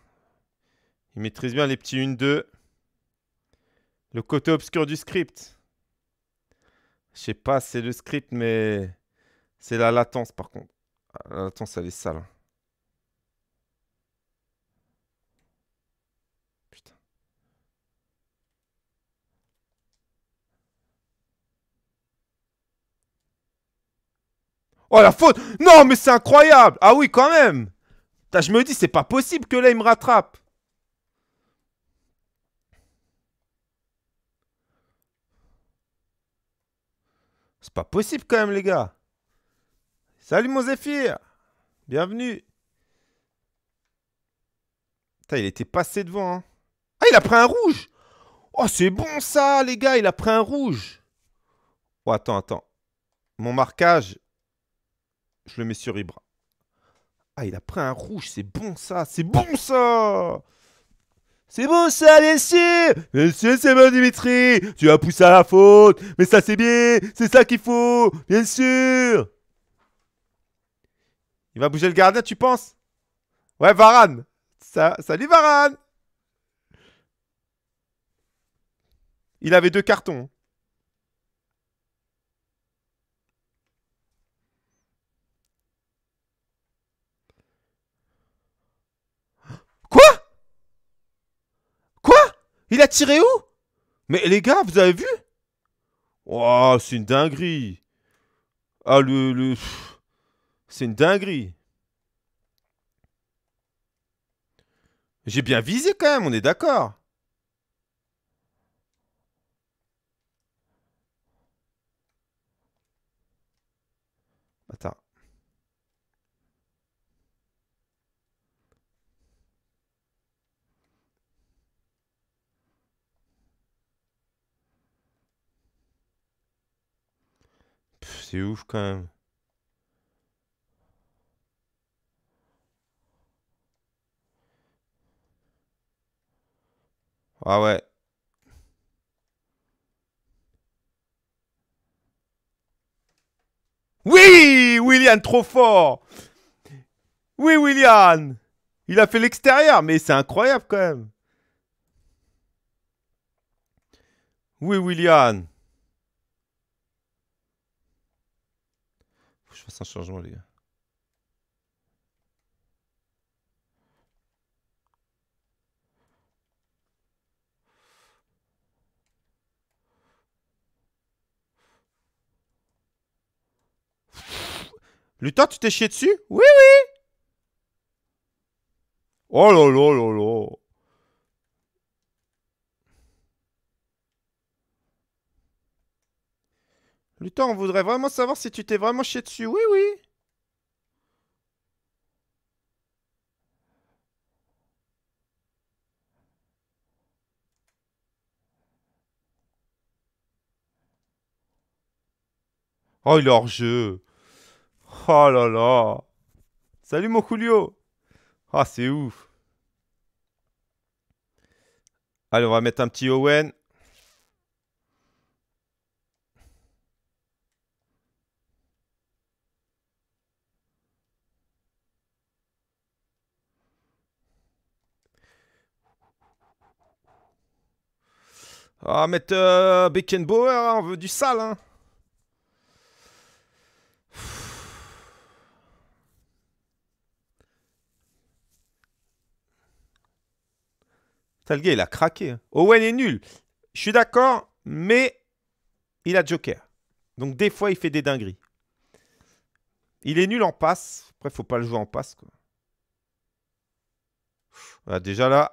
Il maîtrise bien les petits 1-2. Le côté obscur du script. Je sais pas, c'est le script, mais c'est la latence par contre. Ah, la latence, elle est sale. Hein. Oh la faute Non mais c'est incroyable Ah oui quand même je me dis, c'est pas possible que là, il me rattrape. C'est pas possible quand même, les gars. Salut, mon Zephyr. Bienvenue. Putain, il était passé devant. Hein. Ah, il a pris un rouge. Oh, c'est bon ça, les gars. Il a pris un rouge. Oh, attends, attends. Mon marquage, je le mets sur Ibra. Ah, il a pris un rouge, c'est bon ça, c'est bon ça C'est bon ça, Bien sûr, c'est bon Dimitri Tu as poussé à la faute, mais ça c'est bien, c'est ça qu'il faut, bien sûr Il va bouger le gardien, tu penses Ouais, Varane ça, Salut Varane Il avait deux cartons. Hein. Quoi Quoi Il a tiré où Mais les gars, vous avez vu Oh, c'est une dinguerie. Ah, le... le... C'est une dinguerie. J'ai bien visé quand même, on est d'accord. c'est ouf quand même. Ah ouais. Oui, William, trop fort. Oui, William. Il a fait l'extérieur, mais c'est incroyable quand même. Oui, William. je fasse un changement, les gars. Luthor, tu t'es chié dessus? Oui, oui! Oh là là là là! Luthor, on voudrait vraiment savoir si tu t'es vraiment chié dessus. Oui, oui. Oh, il est hors jeu. Oh là là. Salut mon Julio. Ah, oh, c'est ouf. Allez, on va mettre un petit Owen. Ah, mettre euh, Beckenbauer, hein, on veut du sale, hein. il a craqué. Hein. Owen est nul. Je suis d'accord, mais il a Joker. Donc, des fois, il fait des dingueries. Il est nul en passe. Après, faut pas le jouer en passe, ah, déjà là,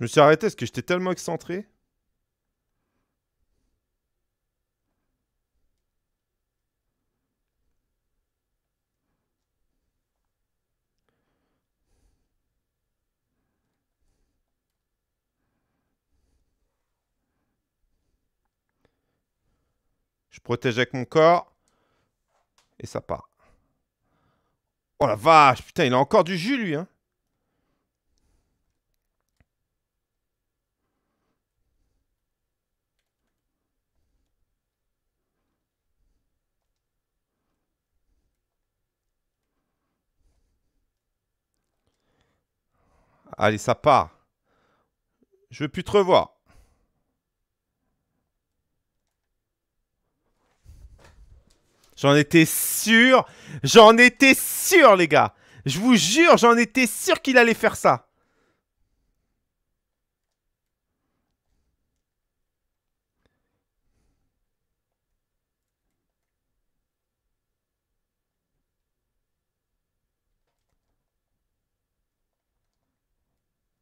Je me suis arrêté parce que j'étais tellement excentré. Je protège avec mon corps. Et ça part. Oh la vache, putain, il a encore du jus lui, hein. Allez, ça part. Je veux plus te revoir. J'en étais sûr. J'en étais sûr, les gars. Je vous jure, j'en étais sûr qu'il allait faire ça.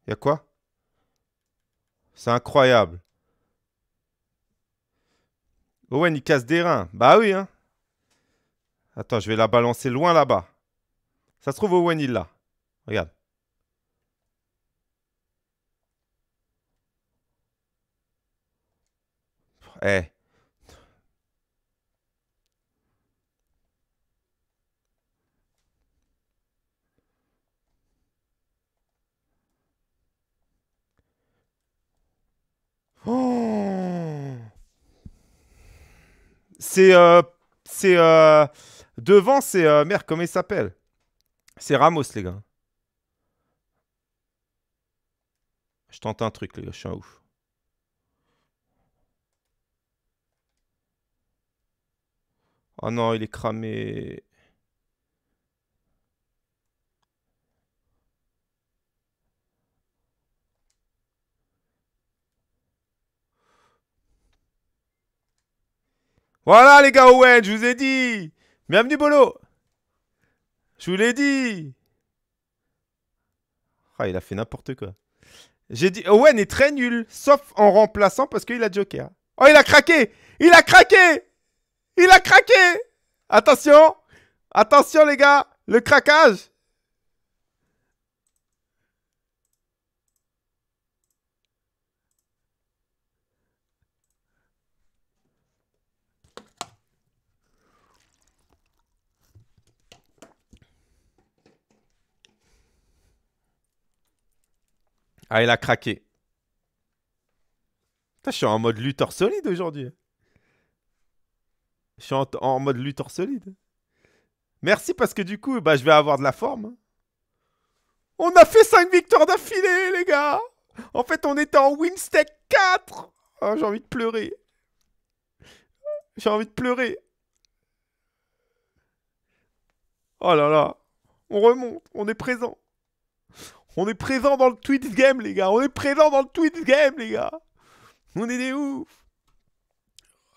Il y a quoi C'est incroyable. Owen, oh il casse des reins. Bah oui, hein. Attends, je vais la balancer loin là-bas. Ça se trouve, Owen, il l'a. Regarde. Eh. C'est. Euh, c'est. Euh, devant, c'est. Euh, merde, comment il s'appelle C'est Ramos, les gars. Je tente un truc, les gars, je suis un ouf. Oh non, il est cramé. Voilà les gars, Owen, je vous ai dit. Bienvenue Bolo. Je vous l'ai dit. Ah, il a fait n'importe quoi. J'ai dit Owen est très nul, sauf en remplaçant parce qu'il a Joker. Oh, il a craqué Il a craqué Il a craqué Attention Attention les gars, le craquage Ah, il a craqué. Putain, je suis en mode lutteur solide aujourd'hui. Je suis en, mode lutteur solide. Merci parce que du coup, bah, je vais avoir de la forme. On a fait 5 victoires d'affilée, les gars En fait, on était en Winstack 4 ah, J'ai envie de pleurer. J'ai envie de pleurer. Oh là là. On remonte, on est présent. On est présent dans le Twitch game, les gars. On est présent dans le Twitch game, les gars. On est des ouf.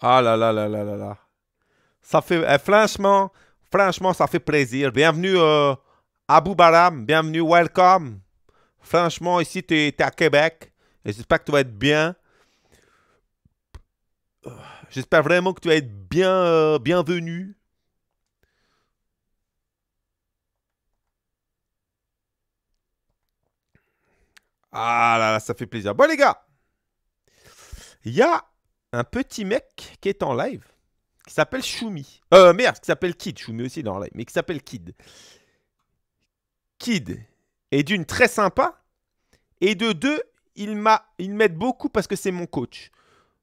Ah là là là là là là. Ça fait. Eh, franchement, franchement, ça fait plaisir. Bienvenue euh, Abou Baram. Bienvenue, welcome. Franchement, ici, tu es, à Québec. J'espère que tu vas être bien. Euh, j'espère vraiment que tu vas être bien euh, bienvenue Ah là là, ça fait plaisir. Bon les gars, il y a un petit mec qui est en live, qui s'appelle Shumi. Euh merde, qui s'appelle Kid. Shumi aussi dans en live, mais qui s'appelle Kid. Kid est d'une très sympa. Et de deux, il m'aide beaucoup parce que c'est mon coach.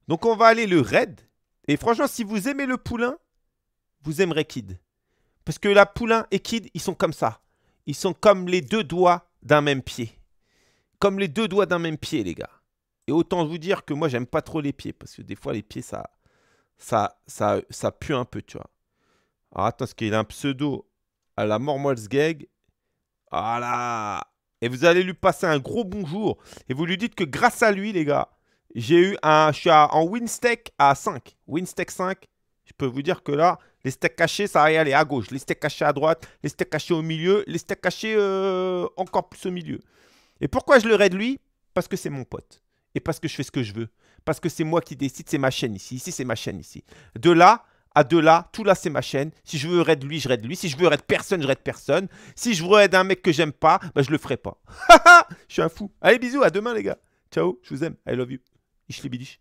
Donc on va aller le raid. Et franchement, si vous aimez le poulain, vous aimerez Kid. Parce que la poulain et Kid, ils sont comme ça. Ils sont comme les deux doigts d'un même pied comme les deux doigts d'un même pied, les gars. Et autant vous dire que moi, j'aime pas trop les pieds, parce que des fois, les pieds, ça, ça, ça, ça pue un peu, tu vois. Alors attends, parce qu'il a un pseudo à la Gag. Voilà. Et vous allez lui passer un gros bonjour. Et vous lui dites que grâce à lui, les gars, j'ai eu un. Je suis en Winstech à 5. Winstech 5. Je peux vous dire que là, les steaks cachés, ça va y aller à gauche. Les steaks cachés à droite. Les steaks cachés au milieu. Les steaks cachés euh, encore plus au milieu. Et pourquoi je le raid lui Parce que c'est mon pote. Et parce que je fais ce que je veux. Parce que c'est moi qui décide, c'est ma chaîne ici. Ici, c'est ma chaîne ici. De là à de là, tout là, c'est ma chaîne. Si je veux raid lui, je raid lui. Si je veux raid personne, je raid personne. Si je veux raid un mec que j'aime pas, bah, je le ferai pas. je suis un fou. Allez, bisous, à demain, les gars. Ciao, je vous aime. I love you. Ich liebe